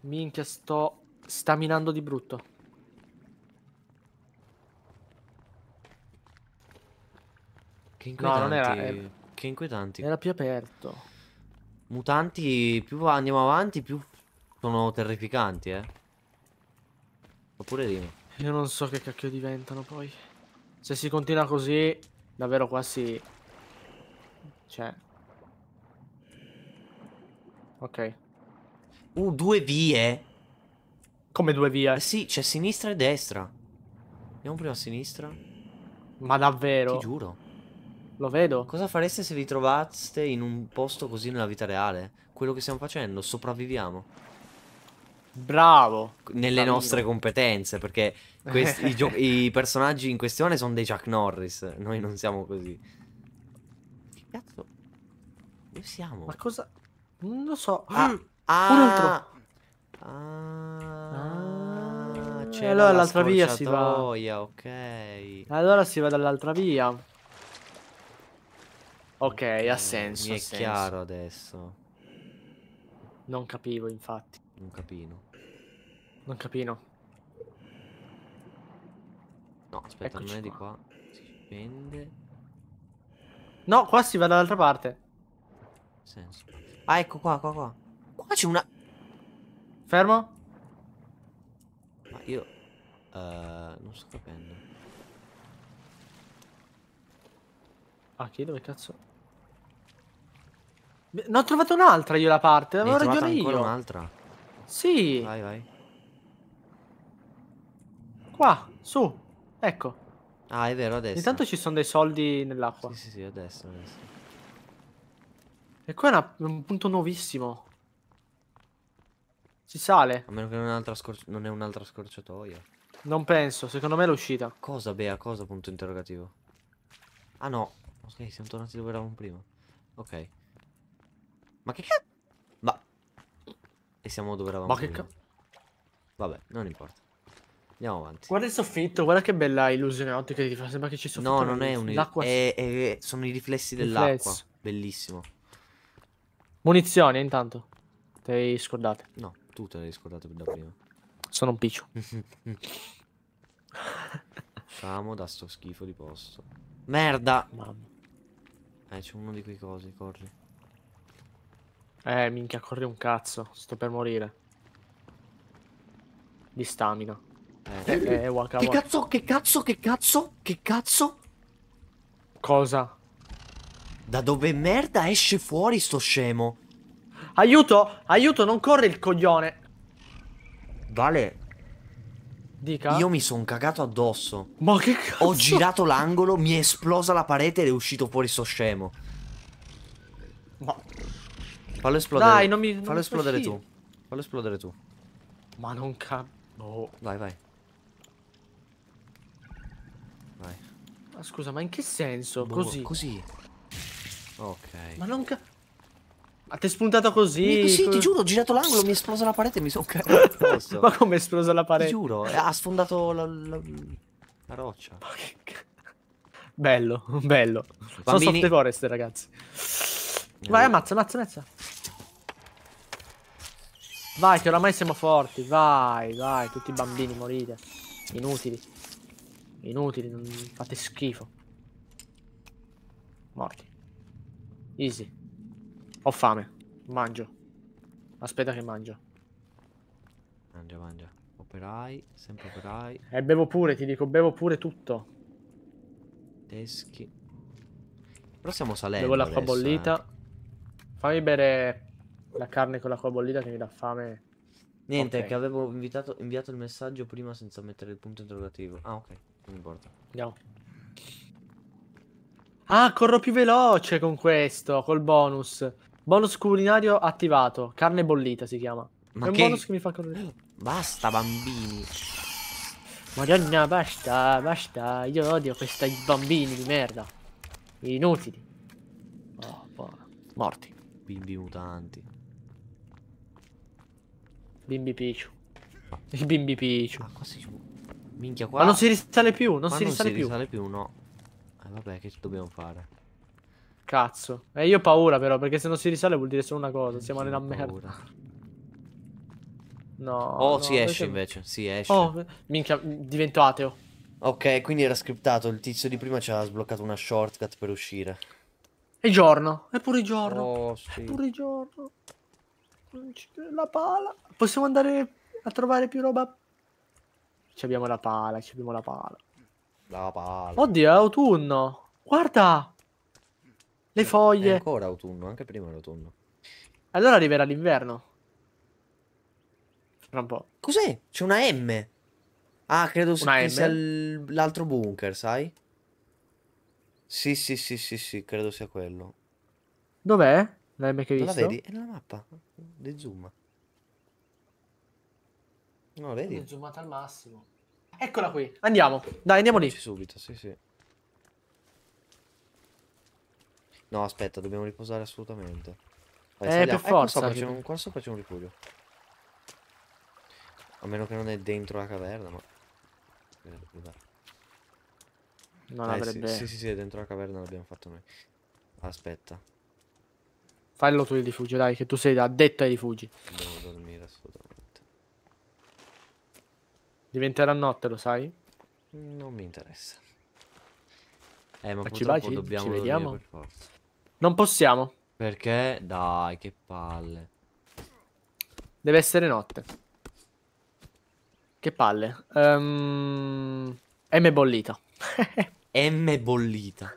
Minchia, sto staminando di brutto. Che inquietanti. No, non era... Eh, che inquietanti. Era più aperto. Mutanti, più andiamo avanti, più sono terrificanti, eh. Oppure dimmi. Io non so che cacchio diventano poi. Se si continua così, davvero qua si... Cioè... Ok. Uh, due vie? Come due vie? Eh sì, c'è sinistra e destra. Andiamo prima a sinistra. Ma davvero? Ti giuro. Lo vedo. Cosa fareste se vi trovaste in un posto così nella vita reale? Quello che stiamo facendo, sopravviviamo. Bravo. Nelle Bravo. nostre competenze, perché questi, i, i, personaggi in questione sono dei Jack Norris. Noi non siamo così. Che cazzo? Dove siamo? Ma cosa? Non lo so. Ah, mm. ah, un altro. Ah, ah, c'è allora l'altra via si va. ok. Allora si va dall'altra via. Ok, ha senso. Mi ha è senso. chiaro adesso. Non capivo, infatti. Non capino. Non capino. No, aspetta, Eccoci non è di qua. Si scende. No, qua si va dall'altra parte. Senso. Ah, ecco qua, qua, qua. Qua c'è una... Fermo? Ma io... Uh, non sto capendo. Ah, che dove cazzo? ne ho trovato un'altra io la parte, l'avevo ragione io. ancora un'altra? Sì. Vai, vai. Qua, su. Ecco. Ah, è vero, adesso. Intanto ci sono dei soldi nell'acqua. Sì, sì, sì, adesso, adesso. E qua è una, un punto nuovissimo. Si sale. A meno che non è, scorci non è un'altra scorciatoia. Non penso, secondo me è l'uscita. Cosa, Bea? Cosa? Punto interrogativo. Ah no, Ok, siamo tornati dove eravamo prima. Ok. Ma che cazzo? Ma... E siamo dove eravamo Ma prima. che cazzo? Vabbè, non importa. Andiamo avanti. Guarda il soffitto, guarda che bella illusione ottica ti fa. Sembra che ci sia No, non è un L'acqua è, è, sono i riflessi dell'acqua. Bellissimo. Munizioni, intanto. Te le scordate? No, tu te le hai scordate da prima. Sono un piccio. Usciamo da sto schifo di posto. Merda! Mamma. Eh, c'è uno di quei cosi, corri. Eh, minchia, corri un cazzo. Sto per morire. Di stamina. Eh, eh, eh waka Che cazzo, che cazzo, che cazzo, che cazzo? Cosa? Da dove merda esce fuori sto scemo? Aiuto, aiuto, non corre il coglione. Vale, Dica. Io mi sono cagato addosso. Ma che cazzo? Ho girato l'angolo, mi è esplosa la parete ed è uscito fuori sto scemo. Ma... Fallo esplodere. Dai, non mi... Non Fallo mi esplodere facile. tu. Fallo esplodere tu. Ma non cap... No. Boh. Vai, vai. Vai. Ma scusa, ma in che senso? Boh, così? Così. Ok. Ma non cap... Ma ti è spuntata così? Mi, sì, ti giuro, ho girato l'angolo, mi è esplosa la parete e mi sono cagato. Ma come è esplosa la parete? Ti giuro, eh, ha sfondato la, la, la roccia. Ma che... Bello, bello. Bambini. Sono soft forest, ragazzi. Eh. Vai, ammazza, ammazza, ammazza. Vai, che oramai siamo forti. Vai, vai, tutti i bambini morite. Inutili. Inutili, non fate schifo. Morti. Easy. Ho fame. Mangio. Aspetta che mangio. Mangia, mangia. Operai, sempre operai. E bevo pure, ti dico, bevo pure tutto. Teschi. Però siamo salendo Bevo l'acqua bollita. Eh. Fammi bere la carne con l'acqua bollita che mi dà fame. Niente, okay. che avevo invitato, inviato il messaggio prima senza mettere il punto interrogativo. Ah, ok. Non importa. Andiamo. Ah, corro più veloce con questo, col bonus. Bonus culinario attivato. Carne bollita si chiama. Ma è un che... bonus che mi fa correre. Basta, bambini. Madonna, basta, basta. Io odio questi bambini di merda. Inutili. Oh, porra. Morti. Bimbi mutanti. Bimbi picciu. Il bimbi picciu. Ah, qua si... Minchia, qua... Ma non si risale più, non si risale più. Non si risale più, no. Eh, vabbè, che dobbiamo fare? Cazzo. Eh, io ho paura però, perché se non si risale vuol dire solo una cosa. Siamo nella merda. No. Oh, no, si invece... esce invece. Si esce. Oh, minchia, divento ateo. Ok, quindi era scriptato. Il tizio di prima ci ha sbloccato una shortcut per uscire. È giorno. È pure giorno. Oh, sì. È pure giorno. La pala. Possiamo andare a trovare più roba? Ci abbiamo la pala, ci abbiamo la pala. La pala. Oddio, è autunno. Guarda! Le foglie. È ancora autunno, anche prima era autunno. Allora arriverà l'inverno. Tra un po'. Cos'è? C'è una M. Ah, credo una sia l'altro bunker, sai? Sì, sì, sì, sì, sì, credo sia quello. Dov'è? La M che hai non visto? la vedi? È nella mappa. De zoom. No, vedi? De zoomata al massimo. Eccola qui. Andiamo. Dai, andiamo lì. Subito, sì, sì. No, aspetta, dobbiamo riposare assolutamente. Vai, eh, per eh, forza. Eh, un, qua sopra c'è un ripudio. A meno che non è dentro la caverna, ma... Non eh, avrebbe... Sì, sì, sì, dentro la caverna l'abbiamo fatto noi. Aspetta. Fallo tu il rifugio, dai, che tu sei addetto ai rifugi. Devo dormire assolutamente. Diventerà notte, lo sai? Non mi interessa. Eh, ma baci, ci baci, dobbiamo ci vediamo. per forza. Non possiamo. Perché? Dai, che palle. Deve essere notte. Che palle. Um, M bollita. M bollita.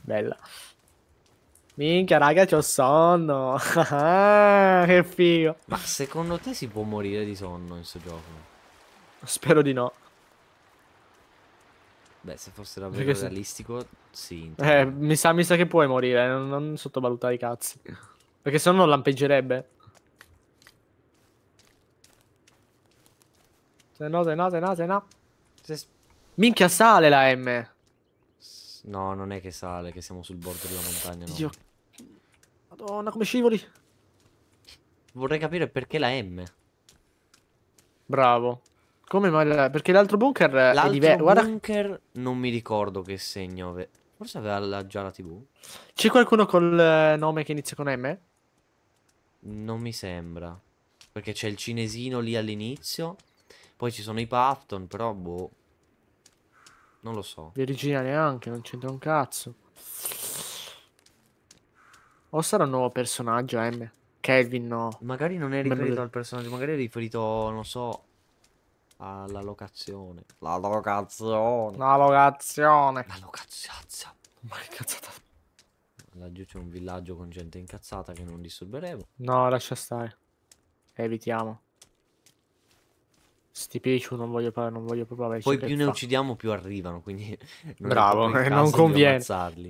Bella. Minchia, raga, ho sonno. che figo. Ma secondo te si può morire di sonno in questo gioco? Spero di no. Beh, se fosse davvero Perché se... realistico, sì. Eh, mi sa, mi sa, che puoi morire, non, non sottovalutare i cazzi. Perché se no non lampeggerebbe. Se no, se no, se no, se no. Se... Minchia sale la M. No, non è che sale, che siamo sul bordo della montagna. Dio. Madonna, come scivoli. Vorrei capire perché la M. Bravo. Come mai? Perché l'altro bunker l'altro è diverso. L'altro bunker non mi ricordo che segno ave... Forse aveva la, già la TV. C'è qualcuno col eh, nome che inizia con M? Non mi sembra. Perché c'è il cinesino lì all'inizio. Poi ci sono i Pafton, però boh. Non lo so. Di origine neanche, non c'entra un cazzo. O sarà un nuovo personaggio M? Kelvin no. Magari non è riferito al personaggio, magari è riferito, non so, alla locazione. La locazione. La locazione. La locazione. Ma che cazzata. Laggiù c'è un villaggio con gente incazzata che non disturberemo. No, lascia stare. Evitiamo. Sti picciu non voglio, non voglio proprio avere Poi più ne uccidiamo più arrivano, quindi... Non Bravo, non conviene.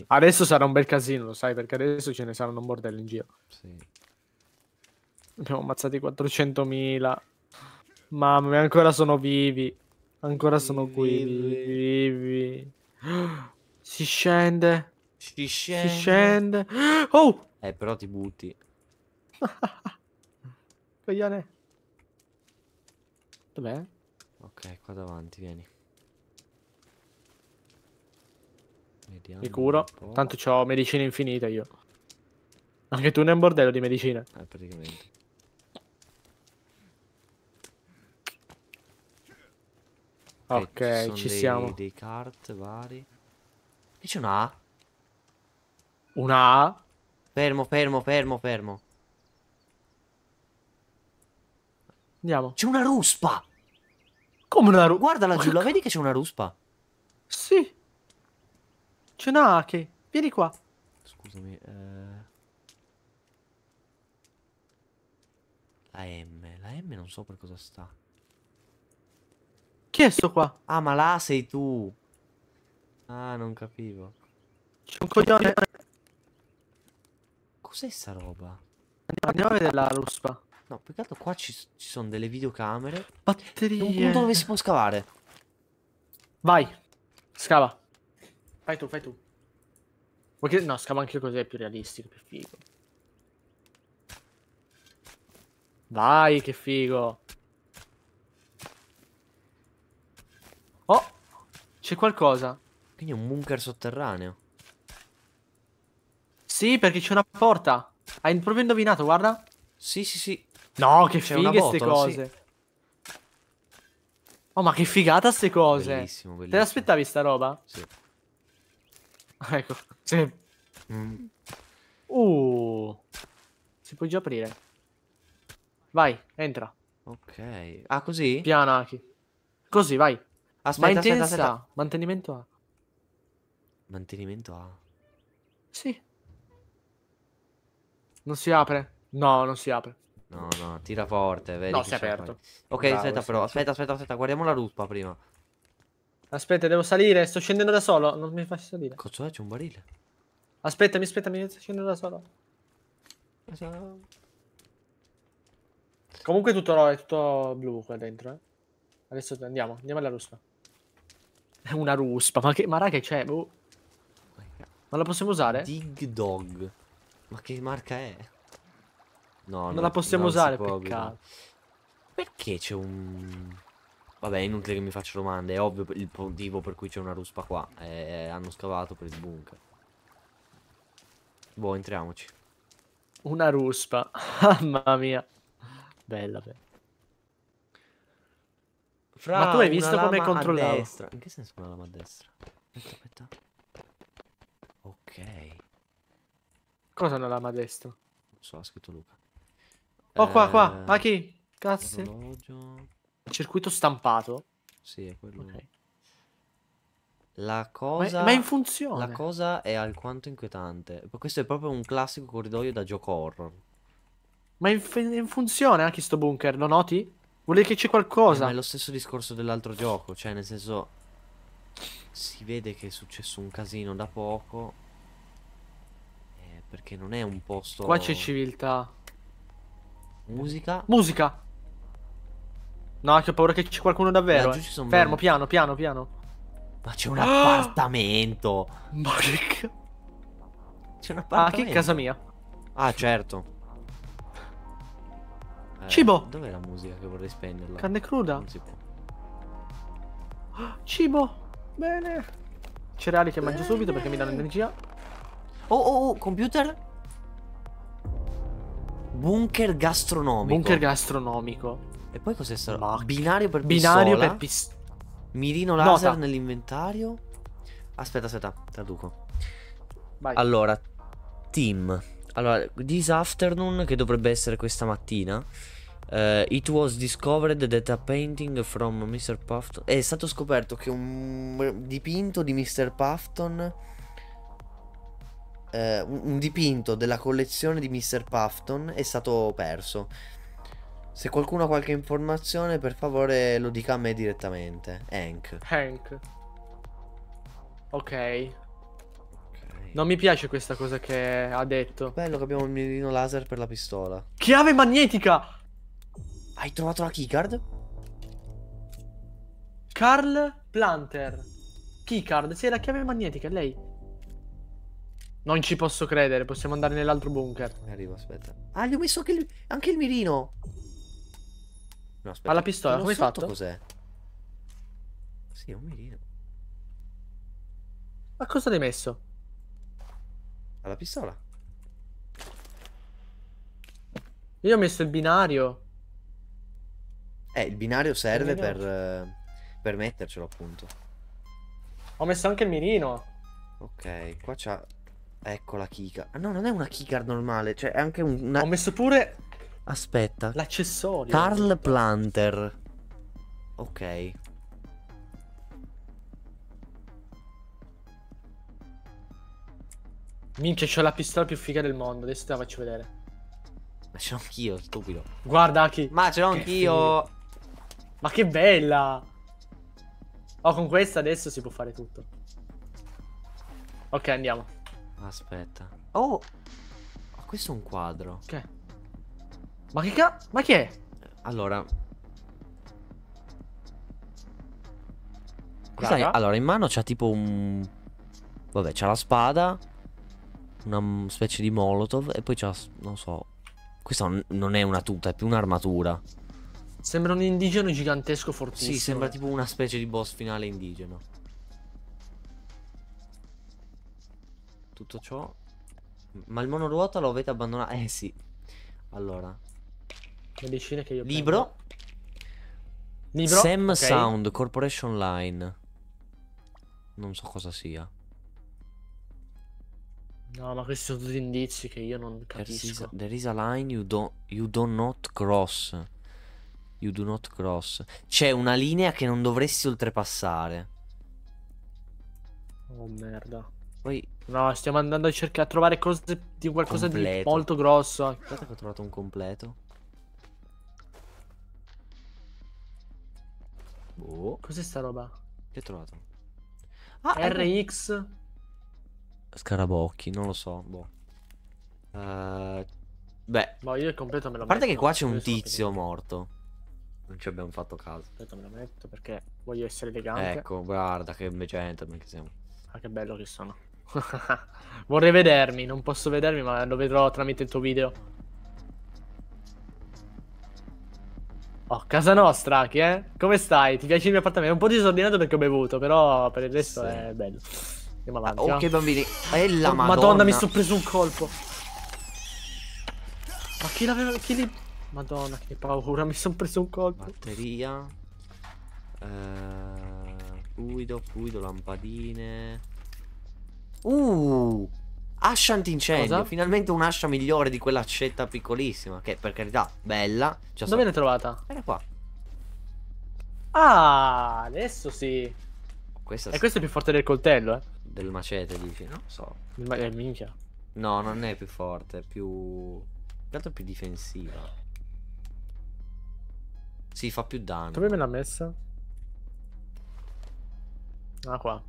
Adesso sarà un bel casino, lo sai, perché adesso ce ne saranno un bordello in giro. Sì. Abbiamo ammazzati 400.000. Mamma mia, ancora sono vivi. Ancora sono qui. Vivi. Si scende. Si scende. Si scende. Oh! Eh, però ti butti. Coglione. Dov'è? Ok, qua davanti, vieni. Vediamo Sicuro. Tanto ho medicina infinita io. Anche tu ne hai un bordello di medicina. Eh, praticamente. Ok, ci, ci dei, siamo. dei kart vari. E c'è una A? Una A? Fermo, fermo, fermo, fermo. Andiamo. C'è una ruspa! Come una ruspa? Guarda laggiù, la vedi che c'è una ruspa? Sì. C'è una A che... Vieni qua. Scusami, eh... La M, la M non so per cosa sta. Chi è sto qua? Ah, ma là sei tu. Ah, non capivo. C'è un coglione. Cos'è sta roba? Andiamo a vedere la ruspa. No, peccato qua ci, ci sono delle videocamere. Batterie. Un punto dove si può scavare. Vai. Scava. Fai tu, fai tu. Che... No, scava anche così, è più realistico, più figo. Vai, che figo. C'è qualcosa. Quindi un bunker sotterraneo. Sì, perché c'è una porta. Hai proprio indovinato, guarda. Sì, sì, sì. No, che fighe queste cose. Sì. Oh, ma che figata queste cose. Bellissimo, bellissimo. Te l'aspettavi sta roba? Sì. Ah, ecco. Sì. Mm. Uh. Si può già aprire. Vai, entra. Ok. Ah, così? Piano, Aki. Così, vai. Aspetta, aspetta, aspetta. Mantenimento A. Mantenimento A. Sì. Non si apre. No, non si apre. No, no, tira forte, vedi. No, si è aperto. Ok, Bravo, aspetta però, aspetta, aspetta, aspetta, guardiamo la ruspa prima. Aspetta, devo salire, sto scendendo da solo, non mi faccio salire. Cazzo, eh, c'è un barile. Aspetta, mi aspetta, mi sto scendendo da solo. Esatto. Comunque tutto, no, è tutto blu qua dentro, eh. Adesso andiamo, andiamo alla ruspa. È una ruspa, ma, che, ma raga c'è? Cioè, oh. Ma la possiamo usare? Dig Dog. Ma che marca è? No, non, non la possiamo non usare, peccato. Abitare. Perché c'è un... Vabbè, è inutile che mi faccio domande, è ovvio il motivo per cui c'è una ruspa qua. Eh, eh hanno scavato per il bunker. Boh, entriamoci. Una ruspa. Mamma mia. Bella, bella. Fra Ma tu hai visto come controllavo? A destra. In che senso una lama a destra? Aspetta, aspetta. Ok. Cosa una lama a destra? Non so, ha scritto Luca. Oh, eh... qua, qua. Ma eh, chi? Cazzo. Orologio. Circuito stampato. Sì, è quello. Ok. La cosa. Ma è, in funzione. La cosa è alquanto inquietante. Questo è proprio un classico corridoio da gioco horror. Ma è in, in funzione anche sto bunker, lo noti? Volecheci qualcosa. Eh, ma è lo stesso discorso dell'altro gioco, cioè nel senso si vede che è successo un casino da poco eh, perché non è un posto Qua c'è civiltà. Musica? Musica. No, che ho paura che c'è qualcuno davvero. Eh. Fermo, male. piano, piano, piano. Ma c'è un ah! appartamento. Ma che C'è un appartamento. Ah, che è casa mia. Ah, certo. Cibo! Eh, dov'è la musica che vorrei spenderla? Canne cruda? Non si può. Cibo! Bene! Cereali che Bene. mangio subito perché mi danno energia. Oh, oh, oh, computer? Bunker gastronomico. Bunker gastronomico. E poi cos'è stato? Ma... Binario per Binario per pistola. Mirino laser nell'inventario. Aspetta, aspetta, traduco. Vai. Allora, team. Allora, this afternoon, che dovrebbe essere questa mattina, Uh, it was discovered that a painting from Mr. Pafton. È stato scoperto che un dipinto di Mr. Pafton. Uh, un dipinto della collezione di Mr. Pafton è stato perso. Se qualcuno ha qualche informazione, per favore lo dica a me direttamente. Hank. Hank. Ok. Non mi piace questa cosa che ha detto. Bello che abbiamo il mirino laser per la pistola. Chiave magnetica! Hai trovato la keycard? Carl Planter. Keycard, sì, è la chiave magnetica, lei. Non ci posso credere, possiamo andare nell'altro bunker. Eh, arrivo, aspetta. Ah, gli ho messo anche il, anche il mirino. No, aspetta. Alla pistola, come hai fatto? Cos'è? Sì, è un mirino. Ma cosa l'hai messo? Alla pistola. Io ho messo il binario. Eh, il binario serve il per, eh, per mettercelo appunto. Ho messo anche il mirino. Ok, qua c'ha... Ecco la keycard. Ah, no, non è una keycard normale, cioè è anche Una... Ho messo pure... Aspetta. L'accessorio. Carl Planter. Ok. Minchia, c'ho la pistola più figa del mondo. Adesso te la faccio vedere. Ma ce l'ho anch'io, stupido. Guarda, Aki. Ma ce l'ho anch'io. Ma che bella! Oh, con questa adesso si può fare tutto. Ok, andiamo. Aspetta. Oh! Ma questo è un quadro. Che? Ma che cazzo? Ma chi è? Allora... È... Allora, in mano c'ha tipo un... Vabbè, c'ha la spada, una specie di molotov e poi c'ha... non so... Questa non è una tuta, è più un'armatura. Sembra un indigeno gigantesco fortissimo. Sì, sembra tipo una specie di boss finale indigeno. Tutto ciò. Ma il monoruota lo avete abbandonato? Eh sì. Allora. Medicine che io Libro. Prendo. Libro. Sam okay. Sound Corporation Line. Non so cosa sia. No, ma questi sono tutti indizi che io non capisco. There is a, there is a line you, do, you do not cross. You do not cross. C'è una linea che non dovresti oltrepassare. Oh merda. Poi... No, stiamo andando a cercare a trovare cose di qualcosa completo. di molto grosso. Aspetta che ho trovato un completo. Boh. Cos'è sta roba? Che ho trovato? Ah, RX. Ecco. Scarabocchi, non lo so. Boh. Uh, beh. Ma io il completo me lo A parte metto, che qua c'è un tizio so morto. Non ci abbiamo fatto caso. Aspetta, me lo metto perché voglio essere elegante. Ecco, guarda che gentleman che siamo. Ah, che bello che sono. Vorrei vedermi, non posso vedermi, ma lo vedrò tramite il tuo video. Oh, casa nostra, chi è? Come stai? Ti piace il mio appartamento? È un po' disordinato perché ho bevuto, però per il resto sì. è bello. Andiamo ah, avanti. Ok, oh, no? bambini. Bella oh, madonna. madonna. mi sono preso un colpo. Ma chi l'aveva... Chi li... Madonna, che paura, mi sono preso un colpo. Batteria. Eh, fluido, fluido, lampadine. Uh! Ascia antincendio, Cosa? finalmente un'ascia migliore di quell'accetta piccolissima, che per carità, bella. Dove so... l'hai trovata? Era qua. Ah, adesso sì. Questa e sta... questo è più forte del coltello, eh. Del macete, dici? No, so. ma- eh, minchia. No, non è più forte, è più... Tanto più difensiva. Sì, fa più danno. Dove me l'ha messa? Ah, qua.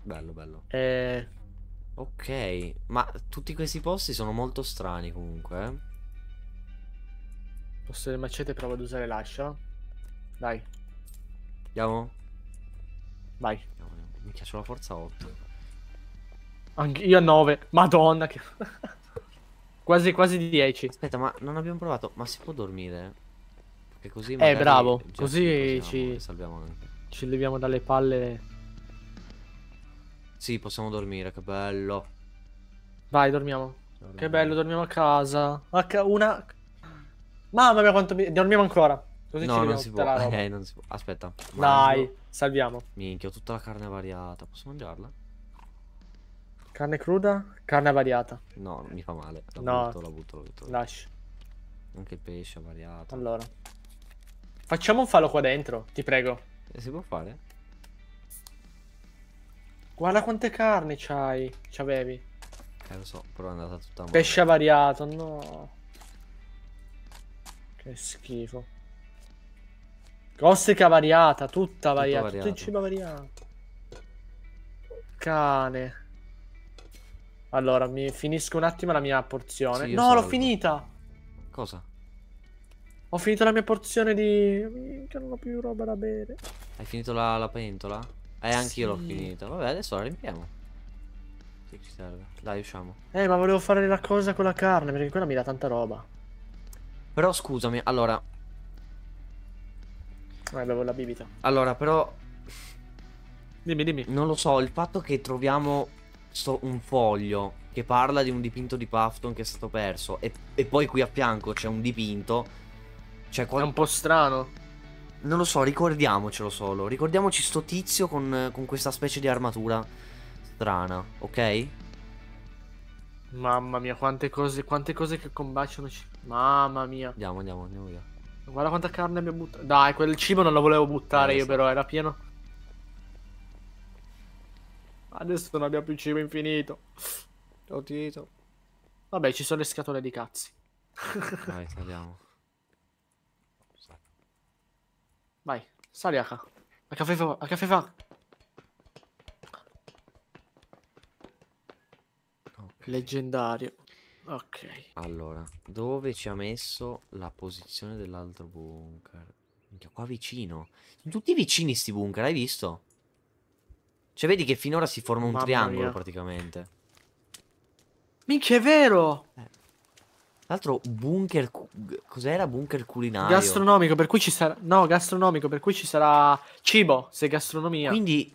Bello, bello. Eh... Ok, ma tutti questi posti sono molto strani comunque. Eh. Posso le macete provo ad usare l'ascia. Dai. Andiamo? Vai. Mi piace la forza 8. Anche io a 9. Madonna che... quasi, quasi 10. Aspetta, ma non abbiamo provato. Ma si può dormire? Perché così Eh, bravo. Così ci... Salviamo anche. Ci leviamo dalle palle. Sì, possiamo dormire, che bello. Vai, dormiamo. dormiamo. Che bello, dormiamo a casa. H una... Mamma mia, quanto... mi Dormiamo ancora. Così no, non si, eh, non si può. Aspetta. Dai, salviamo. Minchia, ho tutta la carne variata. Posso mangiarla? Carne cruda? Carne variata. No, mi fa male. La no. butto, la butto, la butto. Lascia. Anche il pesce variato. Allora. Facciamo un fallo qua dentro, ti prego. E eh, si può fare? Guarda quante carni c'hai, c'avevi. Eh lo so, però è andata tutta male. Pesce avariato, no. Che schifo. Gossica variata, tutta variata, tutto, tutto il cibo variato. Cane. Allora, mi finisco un attimo la mia porzione. Sì, no, l'ho finita! Cosa? Ho finito la mia porzione di... Minchia, non ho più roba da bere. Hai finito la, la pentola? Eh, anch'io sì. l'ho finita. Vabbè, adesso la riempiamo. Sì, ci serve? Dai, usciamo. Eh, ma volevo fare la cosa con la carne, perché quella mi dà tanta roba. Però, scusami, allora... Eh, bevo la bibita. Allora, però... Dimmi, dimmi. Non lo so, il fatto che troviamo so, un foglio che parla di un dipinto di Pafton che è stato perso e, e poi qui a fianco c'è un dipinto cioè, quando... È un po' strano. Non lo so, ricordiamocelo solo. Ricordiamoci sto tizio con, con questa specie di armatura strana, ok? Mamma mia, quante cose, quante cose che combaciano. Mamma mia. Andiamo, andiamo, andiamo via. Guarda quanta carne abbiamo buttato. Dai, quel cibo non lo volevo buttare Adesso. io, però era pieno. Adesso non abbiamo più cibo infinito. tito. Vabbè, ci sono le scatole di cazzi. Dai, saliamo. Vai, sali A Aka. Aka fefa, Aka fefa. Okay. Leggendario. Ok. Allora, dove ci ha messo la posizione dell'altro bunker? Minchia, qua vicino. Sono tutti vicini sti bunker, hai visto? Cioè, vedi che finora si forma un Mamma triangolo mia. praticamente. Minchia, è vero! Eh l'altro bunker... Cos'era bunker culinario? Gastronomico, per cui ci sarà... No, gastronomico, per cui ci sarà cibo, se gastronomia. Quindi...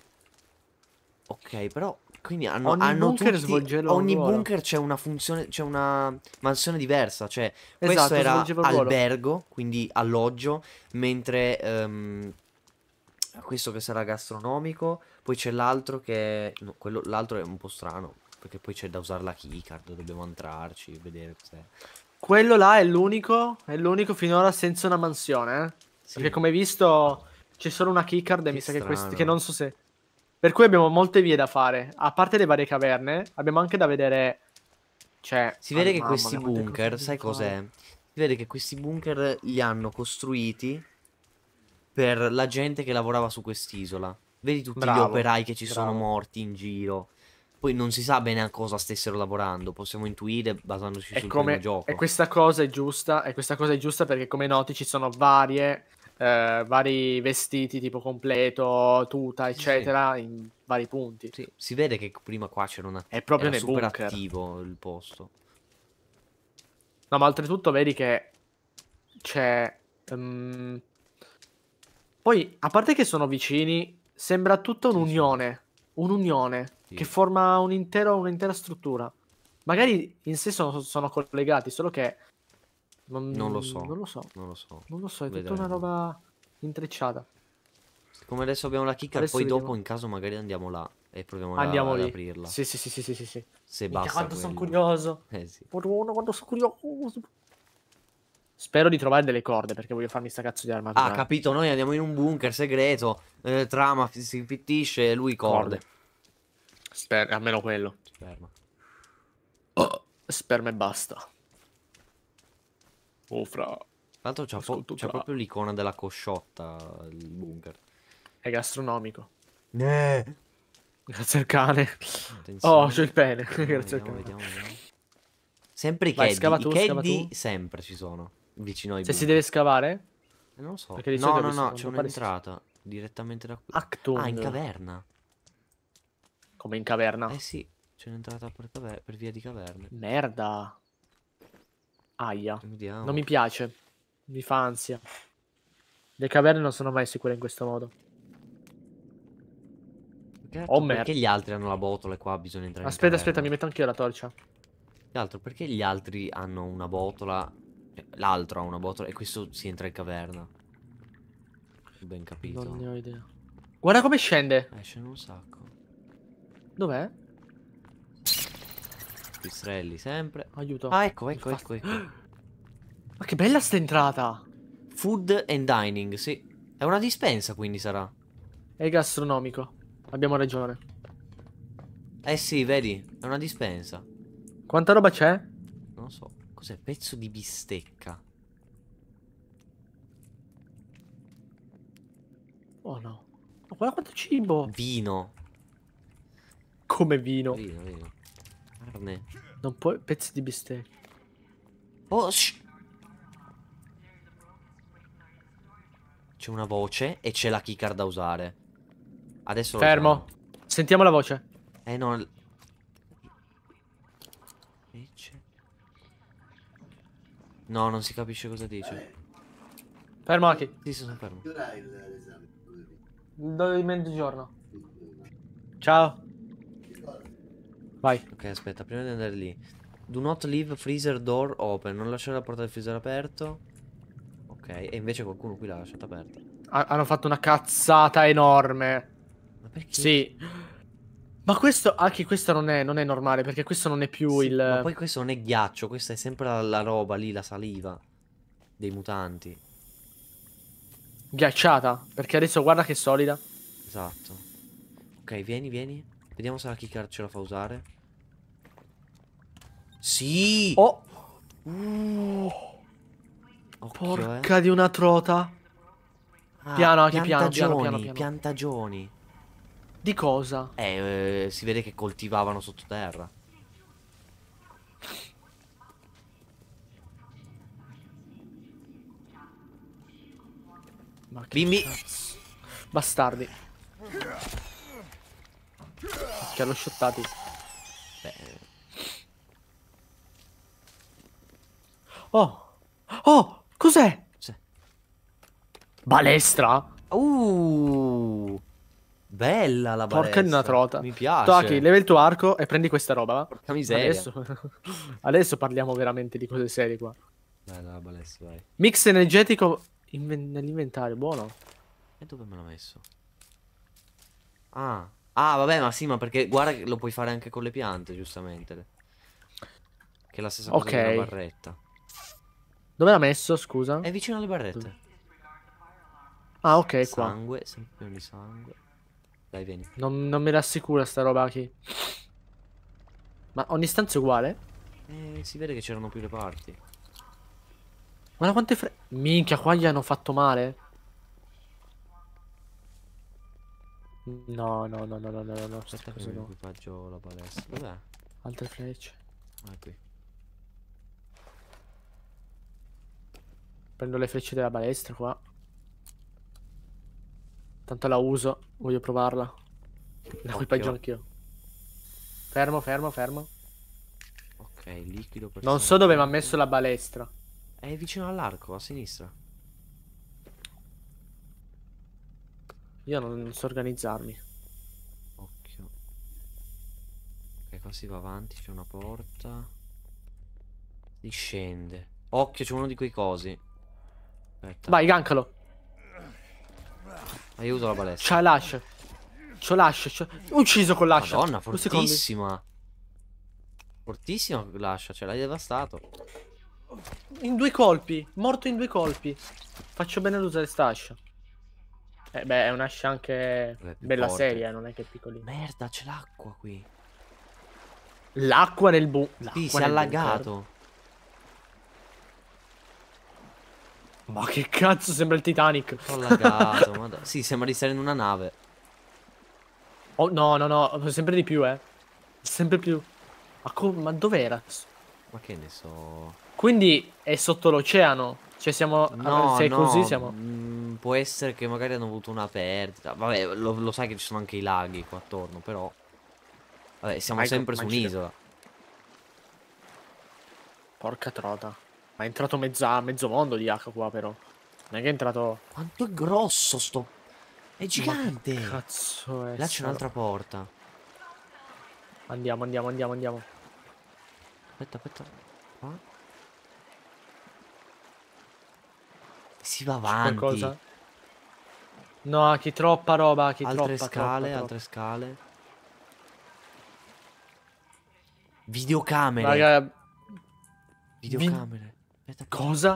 Ok, però... Quindi hanno, ogni hanno bunker tutti, Ogni ruolo. bunker c'è una funzione, c'è una mansione diversa. Cioè, esatto, questo era albergo, quindi alloggio, mentre um, questo che sarà gastronomico, poi c'è l'altro che... No, quello, l'altro è un po' strano, perché poi c'è da usare la keycard, dobbiamo entrarci, vedere cos'è. Quello là è l'unico, è l'unico finora senza una mansione. Eh? Sì. Perché come hai visto c'è solo una keycard e mi sa che, quest- che non so se... Per cui abbiamo molte vie da fare. A parte le varie caverne, abbiamo anche da vedere... Cioè... Si vede ah, che questi bunker, sai cos'è? Si vede che questi bunker li hanno costruiti per la gente che lavorava su quest'isola. Vedi tutti Bravo. gli operai che ci Bravo. sono morti in giro. Poi non si sa bene a cosa stessero lavorando, possiamo intuire basandoci è sul come, gioco. E questa cosa è giusta, e questa cosa è giusta perché come noti ci sono varie, eh, vari vestiti tipo completo, tuta, eccetera, sì. in vari punti. Sì. Si vede che prima qua c'era una... È proprio era super bunker. attivo il posto. No, ma oltretutto vedi che c'è... Um... Poi, a parte che sono vicini, sembra tutta un'unione. Un'unione sì. che forma un intero, un'intera struttura. Magari in sé sono, sono collegati, solo che... Non, non, lo so. Non lo so. Non lo so. Non lo so, è Vedremo. tutta una roba intrecciata. Come adesso abbiamo la chicca, adesso poi vediamo. dopo in caso magari andiamo là e proviamo andiamo ad aprirla. Sì, sì, sì, sì, sì, sì. sì. Se Mica basta quanto sono curioso. Eh sì. Madonna, quanto sono curioso. Spero di trovare delle corde perché voglio farmi sta cazzo di armatura. Ah, capito, noi andiamo in un bunker segreto, eh, trama, si infittisce e lui corde. corde. Sper almeno quello. Sperma. Oh, sperma e basta. Oh, fra. Tanto c'è po proprio l'icona della cosciotta, il bunker. È gastronomico. Eh. Grazie al cane. Attenzione. Oh, c'è il pene. Vediamo, Grazie vediamo, al cane. Vediamo, vediamo. Sempre i Vai, Tu, I caddy sempre ci sono. Vicino ai Se si deve scavare? Eh, non lo so. Perché no, no, no, c'è un'entrata. Direttamente da qui. Acton. Ah, in caverna. Come in caverna. Eh sì, c'è un'entrata per, per, via di caverne. Merda. Aia. Andiamo. Non mi piace. Mi fa ansia. Le caverne non sono mai sicure in questo modo. Gatto, oh, perché gli altri hanno la botola e qua bisogna entrare Aspetta, aspetta, mi metto anch'io la torcia. L'altro, perché gli altri hanno una botola eh, L'altro ha una botola e questo si entra in caverna. Ben capito. Non ne ho idea. Eh, Guarda come scende. Esce un sacco. Dov'è? Pistrelli sempre. Aiuto. Ah, ecco, ecco, ecco, ecco, Ma che bella sta entrata. Food and dining, sì. È una dispensa, quindi sarà. È gastronomico. Abbiamo ragione. Eh sì, vedi, è una dispensa. Quanta roba c'è? Non so. Cos'è? Pezzo di bistecca. Oh no. Ma guarda quanto cibo. Vino. Come vino. Vino, vino. Carne. Non puoi... Pezzi di bistecca. Oh, C'è una voce e c'è la keycard da usare. Adesso Fermo. Sentiamo la voce. Eh non... No, non si capisce cosa dice. Fermo Aki. Sì, sono fermo. Dove mezzogiorno. Ciao. Vai. Ok, aspetta, prima di andare lì. Do not leave freezer door open. Non lasciare la porta del freezer aperto. Ok, e invece qualcuno qui l'ha lasciata aperta. Ha hanno fatto una cazzata enorme. Ma perché? Sì. Ma questo, anche questo non è, non è normale, perché questo non è più sì, il... Ma poi questo non è ghiaccio, questa è sempre la, la roba lì, la saliva dei mutanti. Ghiacciata, perché adesso guarda che solida. Esatto. Ok, vieni, vieni. Vediamo se la kickard ce la fa usare. Sì! Oh! Uh. Occhio, Porca eh. di una trota. Ah, piano, anche piano, piano, piano, piano. Piantagioni. Di cosa? Eh, eh, si vede che coltivavano sottoterra. Ma Bimbi! Bastardi. Cioè hanno shottati. Beh. Oh! Oh! Cos'è? Cioè. Balestra? Uh! Bella la Porca balestra. Porca una trota. Mi piace. Taki, leva il tuo arco e prendi questa roba, va? Porca miseria. Adesso, adesso parliamo veramente di cose serie qua. Bella la balestra, vai. Mix energetico nell'inventario, buono. E dove me l'ho messo? Ah, Ah, vabbè, ma sì, ma perché guarda che lo puoi fare anche con le piante, giustamente. Che è la stessa cosa okay. della barretta. Dove l'ha messo, scusa? È vicino alle barrette. Dove? Ah, ok, sangue, qua. Sangue, sempre di sangue. Dai, vieni. Non, non mi rassicura sta roba qui. Ma ogni stanza è uguale? Eh, si vede che c'erano più le parti. Guarda quante fre... Minchia, qua gli hanno fatto male. No, no, no, no, no, no, no, aspetta così no. Equipaggio la palestra. Dov'è? Altre frecce. Ah, qui. Prendo le frecce della balestra qua. Tanto la uso, voglio provarla. La equipaggio anch'io. Fermo, fermo, fermo. Ok, liquido per Non so dove mi ha messo la balestra. È vicino all'arco, a sinistra. Io non so organizzarmi. Occhio. Ok, qua si va avanti, c'è una porta. Si scende. Occhio, c'è uno di quei cosi. Aspetta. Vai, gancalo. Aiuto la palestra. C'ha l'ash. C'ho l'ash. Ucciso con l'ascia. Madonna, fortissima. Fortissima l'ascia, ce l'hai devastato. In due colpi. Morto in due colpi. Faccio bene ad usare sta eh beh, è una anche bella forte. seria, non è che è piccolina. Merda, c'è l'acqua qui. L'acqua nel bu... Sì, si è allagato. Ma che cazzo, sembra il Titanic. Ho lagato, madonna. Sì, sembra di stare in una nave. Oh, no, no, no, sempre di più, eh. Sempre più. Ma, ma dov'era? Ma che ne so. Quindi è sotto l'oceano? Cioè siamo... No, se è no. così siamo... Mm può essere che magari hanno avuto una perdita. Vabbè, lo, lo sai che ci sono anche i laghi qua attorno, però... Vabbè, siamo Michael, sempre su un'isola. Porca trota. Ma è entrato mezza, mezzo mondo di acqua qua, però. Non è che è entrato... Quanto è grosso sto... È gigante! Ma cazzo è Là c'è un'altra porta. Andiamo, andiamo, andiamo, andiamo. Aspetta, aspetta. Qua. Si va avanti. No, chi troppa roba, chi altre troppa, scale, troppa, altre troppa. scale. Videocamere. Raga. Videocamere. Aspetta, Cosa?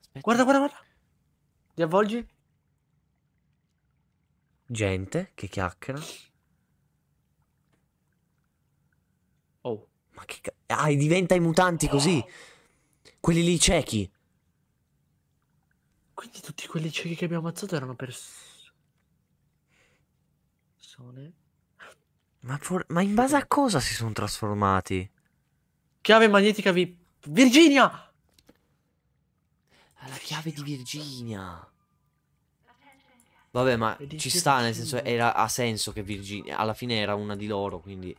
Aspetta. Guarda, guarda, guarda. Ti avvolgi? Gente che chiacchiera. Oh. Ma che cazzo. Ah, diventa i mutanti così. Quelli lì ciechi. Quindi tutti quelli ciechi che abbiamo ammazzato erano persone. Ma, for... Ma in base a cosa si sono trasformati? Chiave magnetica vi... Virginia! La chiave di Virginia. Vabbè, ma ci sta, nel senso, era, ha senso che Virginia, alla fine era una di loro, quindi...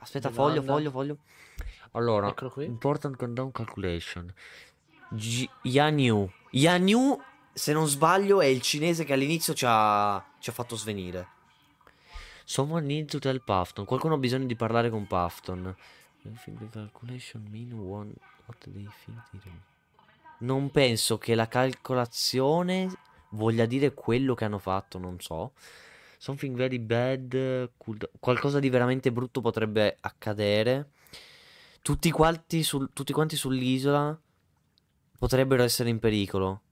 Aspetta, Domanda. foglio, foglio, foglio. Allora, important countdown calculation. G Yanyu, Yan Yu, se non sbaglio, è il cinese che all'inizio ci ha, ci ha fatto svenire. Someone needs to tell Pafton. Qualcuno ha bisogno di parlare con Pafton. Non penso che la calcolazione voglia dire quello che hanno fatto, non so. Something very bad. Qualcosa di veramente brutto potrebbe accadere. Tutti quanti, sul, tutti quanti sull'isola potrebbero essere in pericolo.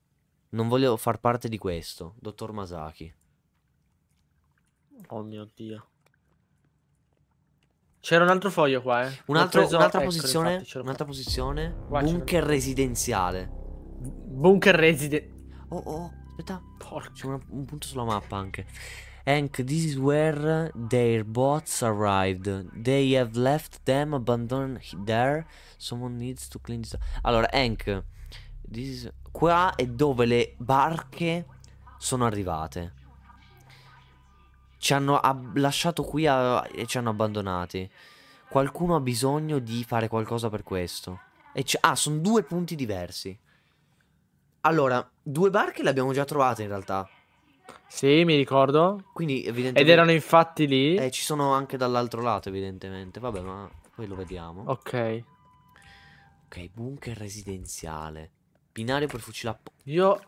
Non voglio far parte di questo, dottor Masaki. Oh mio Dio. C'era un altro foglio qua, eh. Un altro, un'altra ecco, posizione. Infatti, un'altra posizione. Qua bunker residenziale. Bunker residenziale. Oh, oh, aspetta. Porca. C'è un, un punto sulla mappa anche. Hank, this is where their bots arrived. They have left them abandoned there. Someone needs to clean this. Allora, Hank. This... Qua è dove le barche sono arrivate. Ci hanno lasciato qui a... e ci hanno abbandonati. Qualcuno ha bisogno di fare qualcosa per questo. ah, sono due punti diversi. Allora, due barche le abbiamo già trovate in realtà. Sì, mi ricordo. Quindi, evidentemente... Ed erano infatti lì. Eh, ci sono anche dall'altro lato, evidentemente. Vabbè, ma poi lo vediamo. Ok. Ok, bunker residenziale. Binario per fucile a pompa. Io...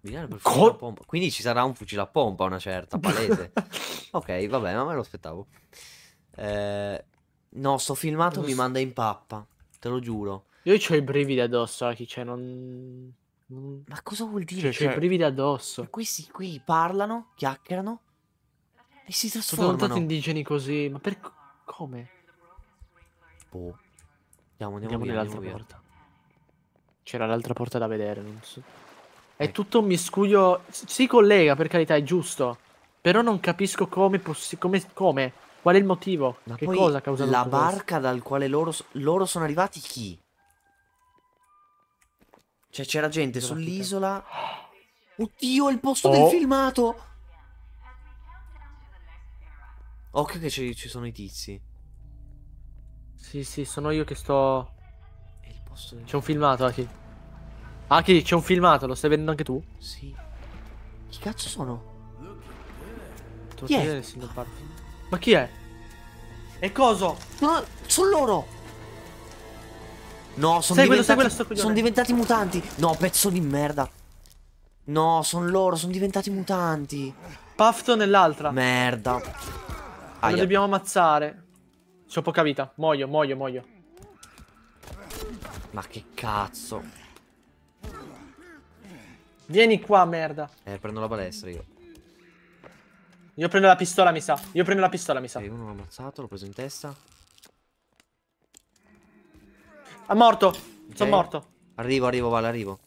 Binario per fucile a pompa. Quindi ci sarà un fucile a pompa, una certa, palese. ok, vabbè, ma me lo aspettavo. Eh, no, sto filmato mi manda in pappa, te lo giuro. Io ho i brividi addosso, Aki, eh, cioè non... Ma cosa vuol dire? Cioè, cioè... i brividi addosso. questi qui parlano, chiacchierano e si trasformano. Sono diventati indigeni così, ma per... come? Boh. Andiamo, andiamo, andiamo, via, nell'altra andiamo porta. C'era l'altra porta da vedere, non so. È eh. tutto un miscuglio. Si collega, per carità, è giusto. Però non capisco come. come, come. Qual è il motivo? Ma che cosa ha causato La barca questo? dal quale loro, loro, sono arrivati chi? Cioè c'era gente sull'isola. Oddio, il posto oh. del filmato! Occhio che ci sono i tizi. Sì, sì, sono io che sto posso... C'è un filmato, Aki. Aki, c'è un filmato, lo stai vedendo anche tu? Sì. Chi cazzo sono? Chi è? Ma chi è? E coso? No, sono loro! No, sono diventati, son diventati mutanti. No, pezzo di merda. No, sono loro, sono diventati mutanti. Pafton e l'altra. Merda. Aia. Lo dobbiamo ammazzare. C'ho poca vita. Muoio, muoio, muoio. Ma che cazzo. Vieni qua, merda. Eh, prendo la balestra io. Io prendo la pistola, mi sa. Io prendo la pistola, mi sa. E uno l'ho ammazzato, l'ho preso in testa. È morto. Okay. Sono morto. Arrivo, arrivo, vale, arrivo.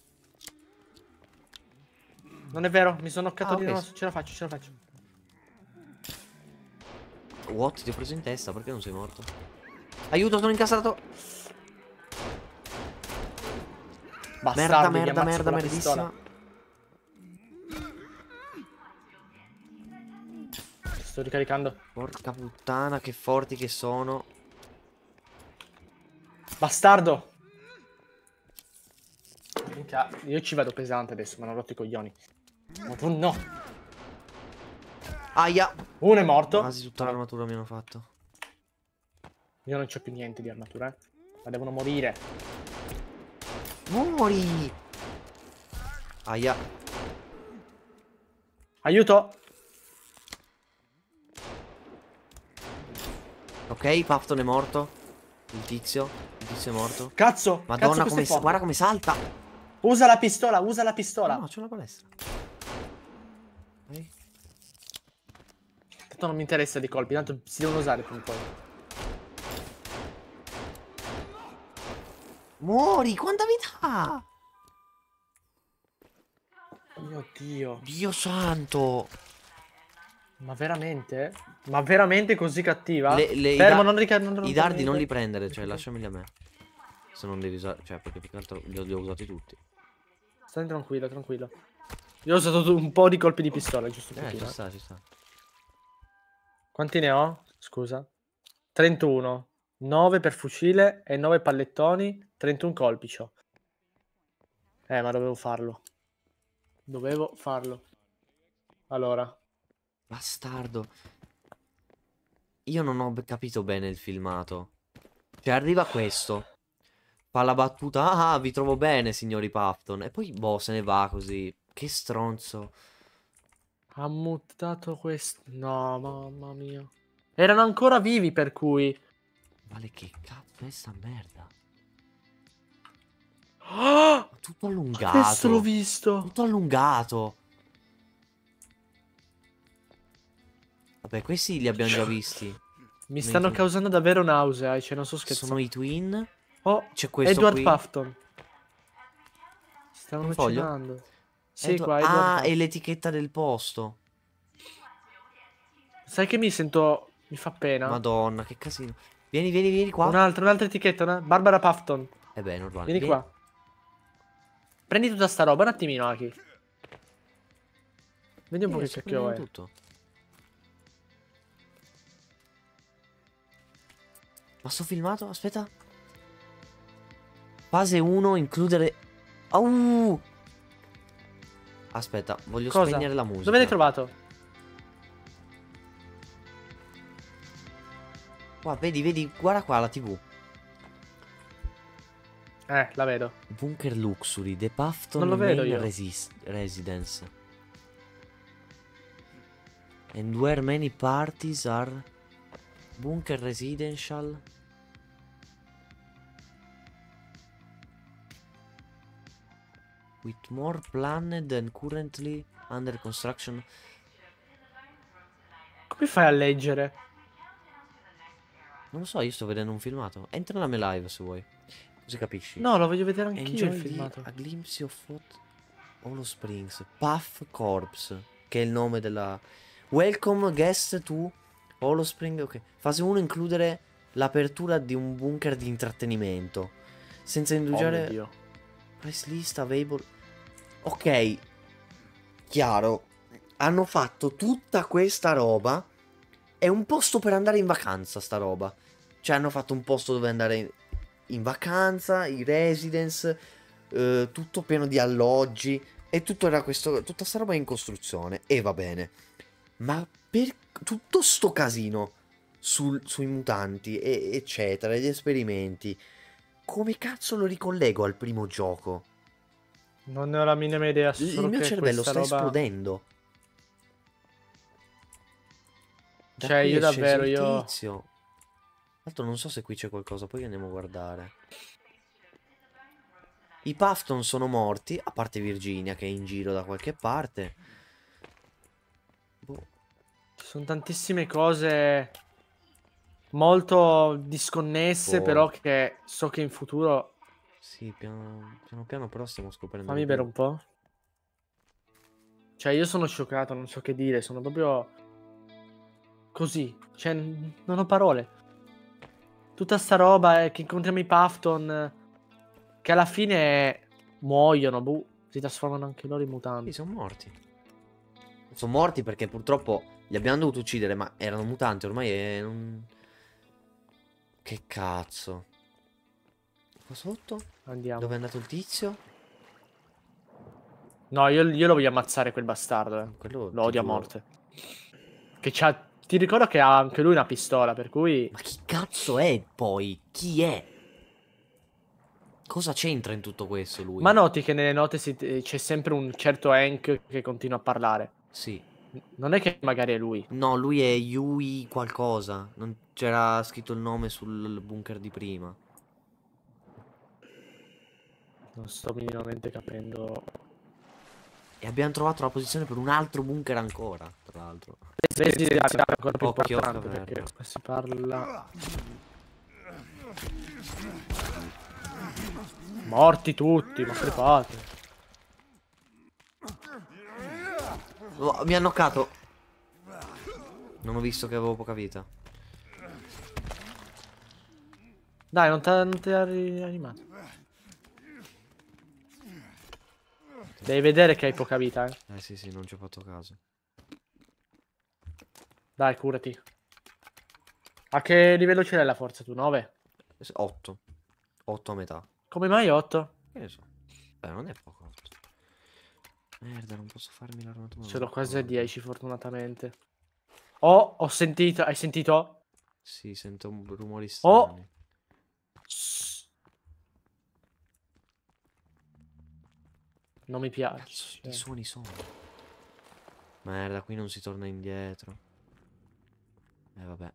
Non è vero, mi sono occato ah, di okay. no, ce la faccio, ce la faccio. What? Ti ho preso in testa, perché non sei morto? Aiuto, sono incastrato! Bastardo, merda, merda, merda, merdissima. Sto ricaricando. Porca puttana, che forti che sono. Bastardo! Minchia, io ci vado pesante adesso, mi hanno rotto i coglioni. No. Aia! Uno è morto. Quasi tutta l'armatura mi hanno fatto. Io non c'ho più niente di armatura, eh. Ma devono morire. Muori! Aia. Aiuto! Ok, Pafton è morto. Il tizio. Il tizio è morto. Cazzo! Madonna, cazzo come, guarda come salta! Usa la pistola, usa la pistola! No, no c'è una palestra. Tanto non mi interessa di colpi, tanto si devono usare prima o poi. Muori, quanta vita Mio Dio. Dio santo. Ma veramente? Ma veramente così cattiva? Le, le, Fermo, non ric- non, non I dardi non li prendere, cioè lasciameli a me. Se non devi usare, cioè perché più che altro li ho, li ho usati tutti. Stai tranquillo, tranquillo. Io ho usato un po' di colpi di pistola, giusto? Eh, pochino. ci eh. sta, ci sta. Quanti ne ho? Scusa. 31. 9 per fucile e 9 pallettoni, 31 colpi c'ho. Eh, ma dovevo farlo. Dovevo farlo. Allora. Bastardo. Io non ho capito bene il filmato. Cioè, arriva questo. Fa la battuta. Ah, vi trovo bene, signori Pafton. E poi, boh, se ne va così. Che stronzo. Ha mutato questo. No, mamma mia. Erano ancora vivi, per cui... Vale che cazzo è sta merda? Ah! Tutto allungato. Adesso l'ho visto. Tutto allungato. Vabbè, questi li abbiamo già visti. Mi Sono stanno causando davvero nausea, eh, cioè non so scherzando. Sono i twin. Oh, c'è questo Edward qui. Puffton. Stanno vaccinando. Sì, Edward... qua Edward Ah, è l'etichetta del posto. Sai che mi sento... Mi fa pena. Madonna, che casino. Vieni, vieni, vieni qua. Un'altra, un'altra etichetta, una... Barbara Pafton. E eh beh, normale. Vieni, vieni qua. Prendi tutta sta roba un attimino, Aki. Vedi un eh, po' che cacchio è. Tutto. Ma sto filmato? Aspetta. Fase 1, includere... Oh! Aspetta, voglio Cosa? spegnere la musica. Dove l'hai trovato? Qua, vedi, vedi, guarda qua la tv. Eh, la vedo. Bunker Luxury, The Pafton non lo vedo io. Residence. And where many parties are... Bunker Residential... With more planned than currently under construction... Come fai a leggere? Non lo so, io sto vedendo un filmato. Entra nella mia live se vuoi. Così capisci. No, lo voglio vedere anch'io il filmato. A Glimpse of What Hollow Springs. Puff Corps, che è il nome della... Welcome guest to Hollow Spring. Ok. Fase 1 includere l'apertura di un bunker di intrattenimento. Senza indugiare... Oh, Price list available... Ok. Chiaro. Hanno fatto tutta questa roba. È un posto per andare in vacanza sta roba. Cioè hanno fatto un posto dove andare in, in vacanza, i residence, eh, tutto pieno di alloggi e tutto era questo, tutta sta roba in costruzione e va bene. Ma per tutto sto casino sul, sui mutanti, e, eccetera, gli esperimenti, come cazzo lo ricollego al primo gioco? Non ne ho la minima idea. Il mio cervello sta roba... esplodendo. Da cioè, io davvero io. Altro non so se qui c'è qualcosa, poi andiamo a guardare. I Pafton sono morti, a parte Virginia che è in giro da qualche parte. Boh. Ci sono tantissime cose molto disconnesse, oh. però che so che in futuro... Sì, piano piano, piano però stiamo scoprendo... Fammi bere un po'. Cioè, io sono scioccato, non so che dire, sono proprio... Così, cioè, non ho parole tutta sta roba eh, che incontriamo i Pafton eh, che alla fine muoiono, buh, si trasformano anche loro in mutanti. Sì, sono morti. Sono morti perché purtroppo li abbiamo dovuto uccidere, ma erano mutanti, ormai e eh, Non... Che cazzo. Qua sotto? Andiamo. Dove è andato il tizio? No, io, io lo voglio ammazzare quel bastardo, eh. Quello lo odio a morte. Che c'ha ti ricordo che ha anche lui una pistola, per cui... Ma chi cazzo è poi? Chi è? Cosa c'entra in tutto questo lui? Ma noti che nelle note c'è sempre un certo Hank che continua a parlare. Sì. Non è che magari è lui. No, lui è Yui qualcosa. Non c'era scritto il nome sul bunker di prima. Non sto minimamente capendo e abbiamo trovato la posizione per un altro bunker ancora, tra l'altro. Residenziale ancora più Occhio importante perché si parla... Morti tutti, ma che Oh, mi ha knoccato. Non ho visto che avevo poca vita. Dai, non ti ha rianimato. Devi vedere che hai poca vita, eh. Eh sì, sì, non ci ho fatto caso. Dai, curati. A che livello ce l'hai la forza tu? 9? 8. 8 a metà. Come mai 8? Che ne so. Beh, non è poco 8. Merda, non posso farmi l'armatura. Ce l'ho quasi a 10, fortunatamente. Oh, ho sentito. Hai sentito? Sì, sento rumori strani. Oh, Non mi piace. Cazzo, eh. suoni sono. Merda, qui non si torna indietro. Eh, vabbè.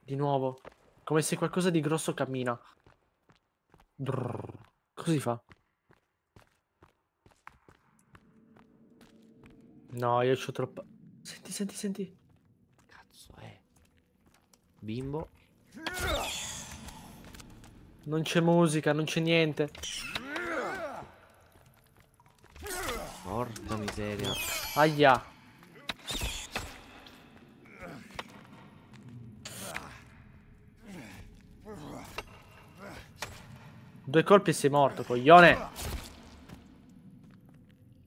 Di nuovo. Come se qualcosa di grosso cammina. Brrr. Così fa. No, io ho troppo... Senti, senti, senti. Cazzo, è. Eh. Bimbo. Non c'è musica, non c'è niente. Porca miseria. Aia. Due colpi e sei morto, coglione.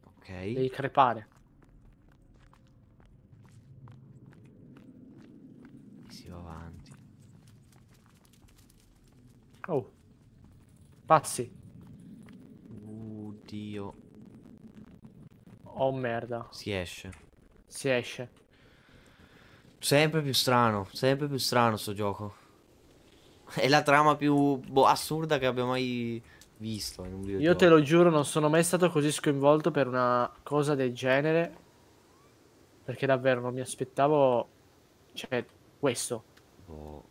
Ok. Devi crepare. E si va avanti. Oh. Pazzi. Oddio. Uh, Oh merda. Si esce. Si esce. Sempre più strano, sempre più strano sto gioco. È la trama più boh, assurda che abbia mai visto in un videogioco. Io te lo giuro, non sono mai stato così sconvolto per una cosa del genere. Perché davvero non mi aspettavo... Cioè, questo. Boh.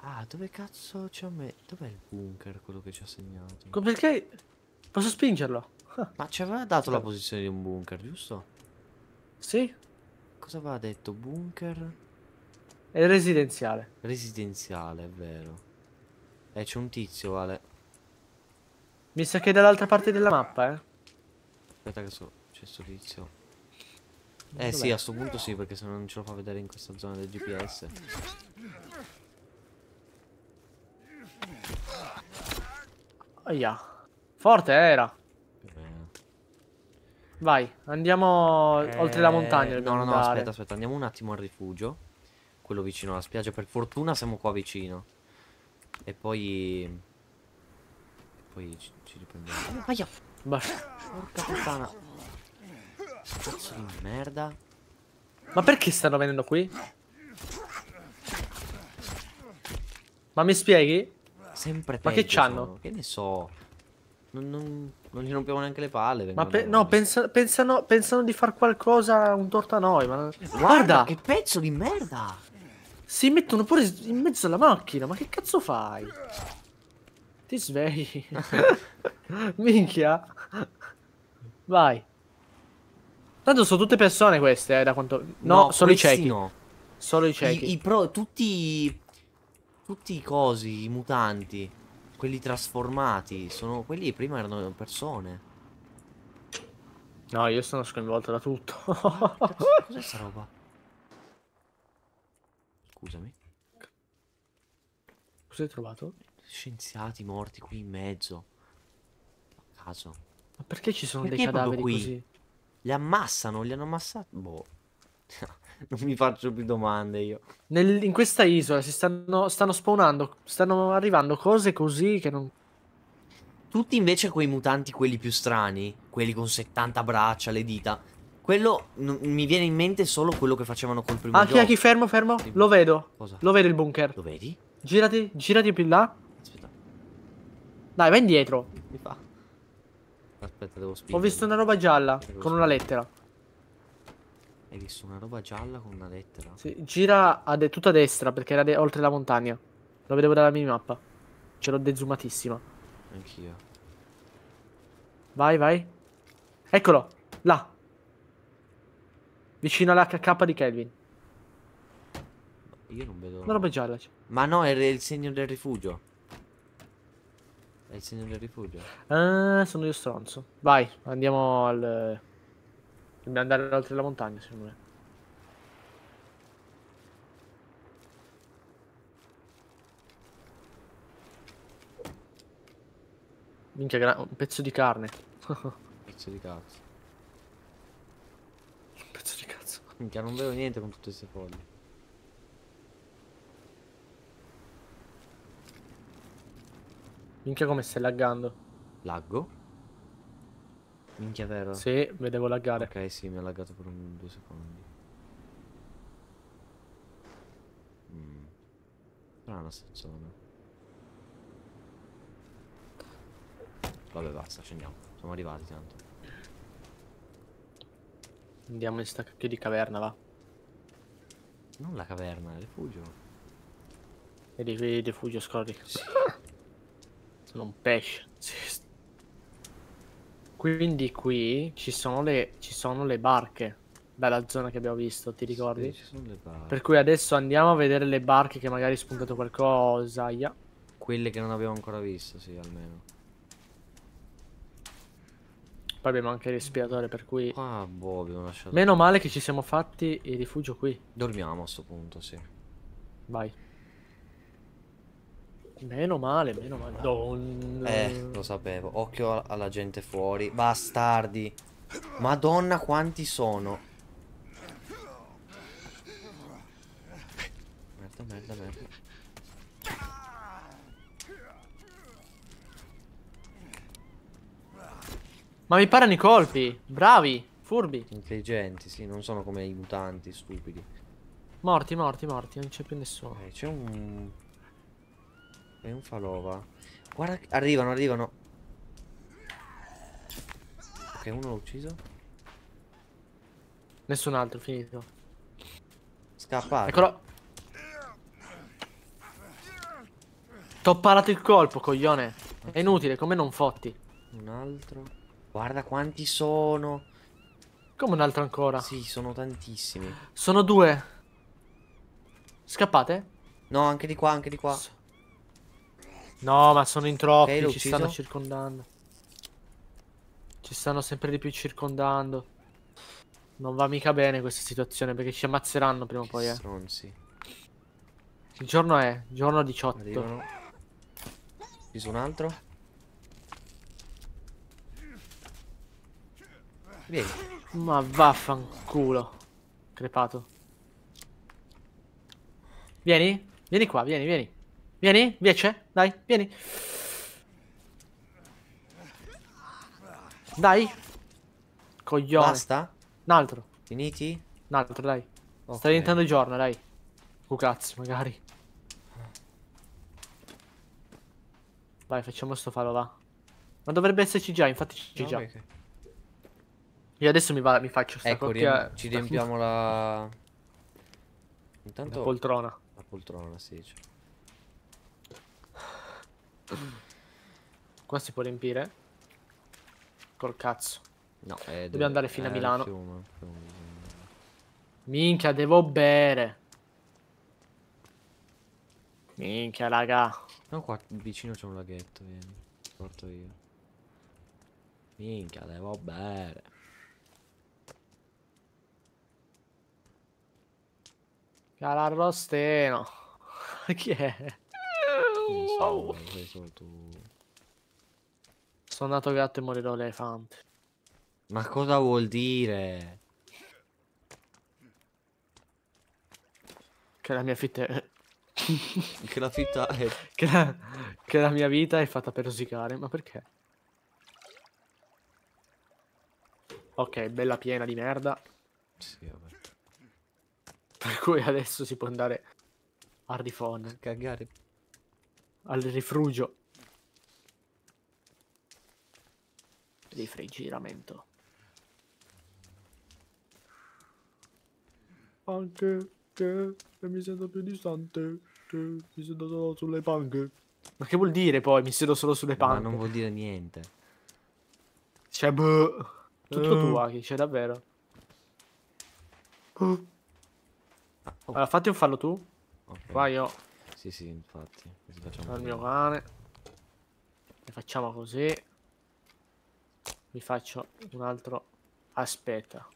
Ah, dove cazzo ci ho messo? Dov'è il bunker quello che ci ha segnato? Perché... Posso spingerlo? Ma ci aveva dato la posizione di un bunker, giusto? Sì. Cosa aveva detto? Bunker? È residenziale. Residenziale, è vero. E eh, c'è un tizio, Vale. Mi sa che è dall'altra parte della mappa, eh. Aspetta che so, c'è sto tizio. Eh Dov'è? sì, a sto punto sì, perché se no non ce lo fa vedere in questa zona del GPS. Aia. Oh, yeah. Forte eh, era. Eh. Vai, andiamo eh, oltre la eh, montagna. No, no, no, aspetta, aspetta, andiamo un attimo al rifugio. Quello vicino alla spiaggia. Per fortuna siamo qua vicino. E poi... E poi ci, ci riprendiamo. Ah, aia! Porca puttana. Cazzo di merda. Ma perché stanno venendo qui? Ma mi spieghi? Sempre peggio, Ma che c'hanno? Che ne so. Non, non, non gli rompiamo neanche le palle. Ma pe no, pensa, pensano, pensano, di far qualcosa, un torto a noi. Ma... Guarda, Guarda, che pezzo di merda! Si mettono pure in mezzo alla macchina, ma che cazzo fai? Ti svegli. Minchia. Vai. Tanto sono tutte persone queste, eh, da quanto... No, no solo i ciechi. No. Solo i ciechi. I, i pro, tutti... Tutti i cosi, i mutanti. Quelli trasformati. Sono quelli prima erano persone. No, io sono sconvolto da tutto. Ah, cos'è sta roba? Scusami. Cos'hai trovato? Scienziati morti qui in mezzo. A caso. Ma perché ci sono perché dei cadaveri qui? così? Li ammassano, li hanno ammassati. Boh. non mi faccio più domande io. Nel, in questa isola si stanno, stanno spawnando, stanno arrivando cose così che non... Tutti invece quei mutanti, quelli più strani, quelli con 70 braccia, le dita, quello mi viene in mente solo quello che facevano col primo ah, gioco. chi, fermo, fermo. Lo vedo. Cosa? Lo vedo il bunker. Lo vedi? Girati, girati più là. Aspetta. Dai, vai indietro. Mi fa. Aspetta, devo spingere. Ho visto una roba gialla con una lettera. Hai visto una roba gialla con una lettera? Sì, gira a de tutta a destra perché era de oltre la montagna. Lo vedevo dalla minimappa. Ce l'ho dezumatissima. Anch'io. Vai, vai. Eccolo, là. Vicino all'HK di Kelvin. Io non vedo... Una roba gialla. Cioè. Ma no, era il segno del rifugio. È il segno del rifugio. Ah, sono io stronzo. Vai, andiamo al... Dobbiamo andare oltre la montagna, secondo me. Minchia, un pezzo di carne. un pezzo di cazzo. Un pezzo di cazzo. Minchia, non vedo niente con tutte queste foglie. Minchia come stai laggando. Laggo? Minchia vero? Sì, vedevo laggare. Ok, sì, mi ha laggato per un, due secondi. Mm. Strana ah, sta zona. Vabbè, basta, scendiamo. Siamo arrivati tanto. Andiamo in sta cacchio di caverna, va. Non la caverna, il rifugio. E di il rifugio, scorri. Sì. Sono un pesce. Sì, quindi qui ci sono le, ci sono le barche Bella zona che abbiamo visto, ti ricordi? Sì, ci sono le barche. Per cui adesso andiamo a vedere le barche che magari è spuntato qualcosa. Yeah. Quelle che non abbiamo ancora visto, sì, almeno. Poi abbiamo anche il respiratore, per cui... Ah, boh, abbiamo lasciato... Meno male che ci siamo fatti il rifugio qui. Dormiamo a sto punto, sì. Vai. Meno male, meno male. Madonna. Eh, lo sapevo. Occhio alla gente fuori. Bastardi. Madonna, quanti sono. Merda, merda, merda. Ma mi parano i colpi. Bravi, furbi. Intelligenti, sì. Non sono come i mutanti, stupidi. Morti, morti, morti. Non c'è più nessuno. Eh, c'è un è un falova. Guarda, arrivano, arrivano. Ok, uno l'ho ucciso. Nessun altro, finito. Scappato. Eccolo. T'ho parato il colpo, coglione. È inutile, come non fotti. Un altro. Guarda quanti sono. Come un altro ancora? Sì, sono tantissimi. Sono due. Scappate? No, anche di qua, anche di qua. S No, ma sono in troppi, okay, ci ucciso. stanno circondando. Ci stanno sempre di più circondando. Non va mica bene questa situazione perché ci ammazzeranno prima o poi, eh. Stronzi. Il giorno è? Giorno 18. Arrivano. Viso un altro. Vieni. Ma vaffanculo. Crepato. Vieni? Vieni qua, vieni, vieni. Vieni, invece, dai, vieni. Dai. Coglione. Basta? Un altro. Finiti? Un altro, dai. Okay. Sta diventando giorno, dai. Cucazzi, magari. Vai, facciamo sto faro là. Ma dovrebbe esserci già, infatti c'è no, già. Perché? Io adesso mi, va, mi faccio sta ecco, coppia, Ci riempiamo la... Intanto... La poltrona. La poltrona, sì. Cioè. Esatto. Qua si può riempire? Col cazzo. No, eh, dobbiamo andare fino a eh, Milano. Fiume, fiume. Minchia, devo bere. Minchia, raga. No, qua vicino c'è un laghetto, vieni. porto io. Minchia, devo bere. Calarrosteno. Chi è? So, oh. Sono, andato gatto e morirò elefante. Ma cosa vuol dire? Che la mia fitta è... che la fitta è... che, la... che la mia vita è fatta per rosicare, ma perché? Ok, bella piena di merda. Sì, vabbè. Per cui adesso si può andare a rifone. Cagare al rifugio. Rifrigiramento. Anche che mi sento più distante, che mi sento solo sulle panche. Ma che vuol dire poi mi siedo solo sulle panche? Ma non vuol dire niente. Cioè, boh. Tutto uh. Eh. tuo, Aki, cioè davvero. Uh. Allora, fatti un fallo tu. Okay. Vai, Oh. Sì, sì, infatti. facciamo Al mio cane. E facciamo così. Mi faccio un altro... Aspetta.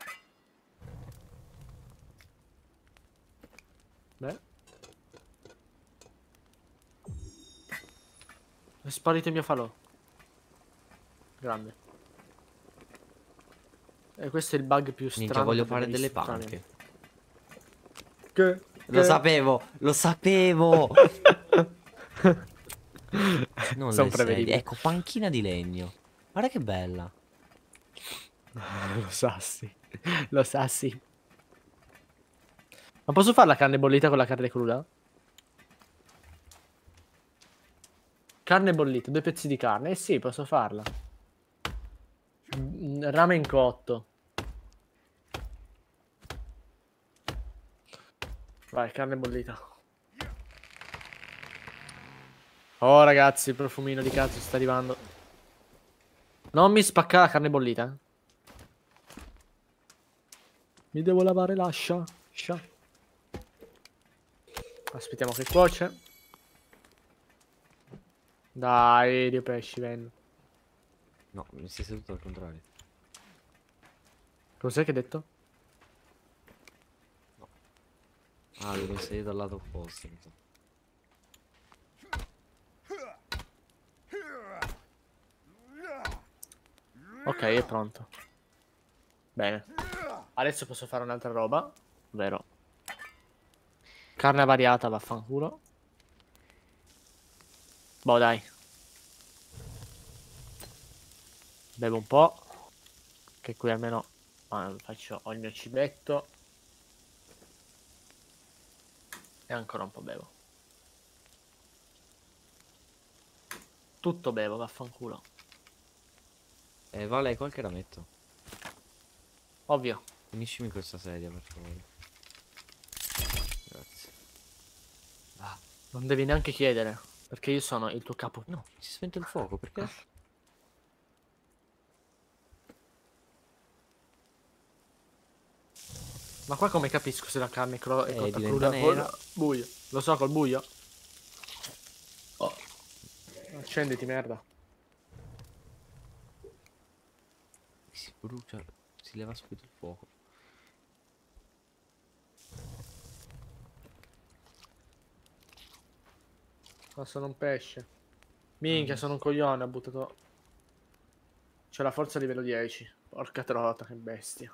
Beh. È sparito il mio falò. Grande. E questo è il bug più strano. Minchia, voglio fare delle panche. Che? Lo eh. sapevo, lo sapevo. non Sono prevedibile. Ecco, panchina di legno. Guarda che bella. Oh, lo sassi. Lo sassi. Ma posso fare la carne bollita con la carne cruda? Carne bollita, due pezzi di carne. Eh sì, posso farla. Mm, Rame in cotto. Vai, carne bollita. Oh ragazzi, il profumino di cazzo sta arrivando. Non mi spacca la carne bollita. Eh. Mi devo lavare l'ascia. Aspettiamo che cuoce. Dai, dei pesci, vengo. No, mi si è seduto al contrario. Cos'è che hai detto? Ah, devo salire dal lato opposto. Ok, è pronto. Bene. Adesso posso fare un'altra roba. Vero. Carne variata, vaffanculo. Boh, dai. Bevo un po'. Che qui almeno ah, faccio ogni il cibetto. E ancora un po' bevo. Tutto bevo, vaffanculo. Eh, vale, qualche rametto. Ovvio. Finiscimi questa sedia, per favore. Grazie. Ah, non devi neanche chiedere, perché io sono il tuo capo. No, si spente il fuoco, perché? Ma qua come capisco se la carne cro è eh, cotta cruda o buio? Lo so, col buio. Oh. Accenditi, merda. Si brucia, si leva subito il fuoco. Ma sono un pesce. Minchia, mm. sono un coglione, ha buttato... C'è la forza a livello 10. Porca trota, che bestia.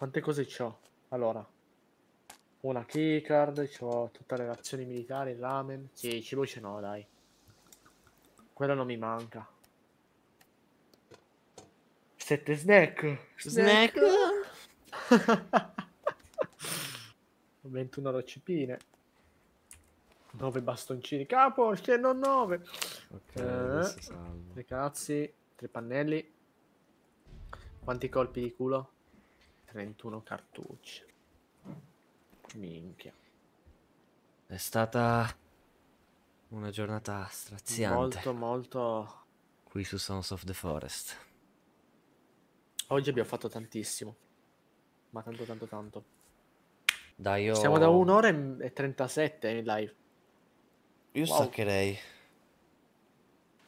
Quante cose ho? Allora, una keycard, ho tutta le relazioni militari, ramen. Sì, il cibo ce no, dai. Quello non mi manca. Sette snack. Snack. 21 rocipine. 9 bastoncini. Capo, scendo 9. Ok. Eh, tre cazzi, tre pannelli. Quanti colpi di culo? 31 cartucce. Minchia. È stata una giornata straziante. Molto, molto... Qui su Sons of the Forest. Oggi abbiamo fatto tantissimo. Ma tanto, tanto, tanto. Dai, io... Siamo da un'ora e 37 in live. Io wow. staccherei.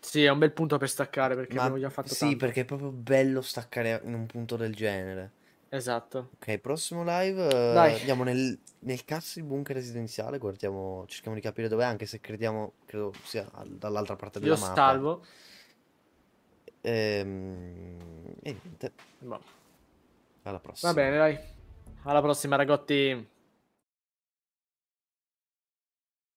Sì, è un bel punto per staccare perché Ma abbiamo già fatto sì, tanto. Sì, perché è proprio bello staccare in un punto del genere. Esatto. Ok, prossimo live eh, Dai. andiamo nel, nel cazzo di bunker residenziale, guardiamo, cerchiamo di capire dov'è, anche se crediamo, credo sia dall'altra parte Io della mappa. salvo. Ehm, e niente, Boh. alla prossima. Va bene, dai. Alla prossima, ragotti.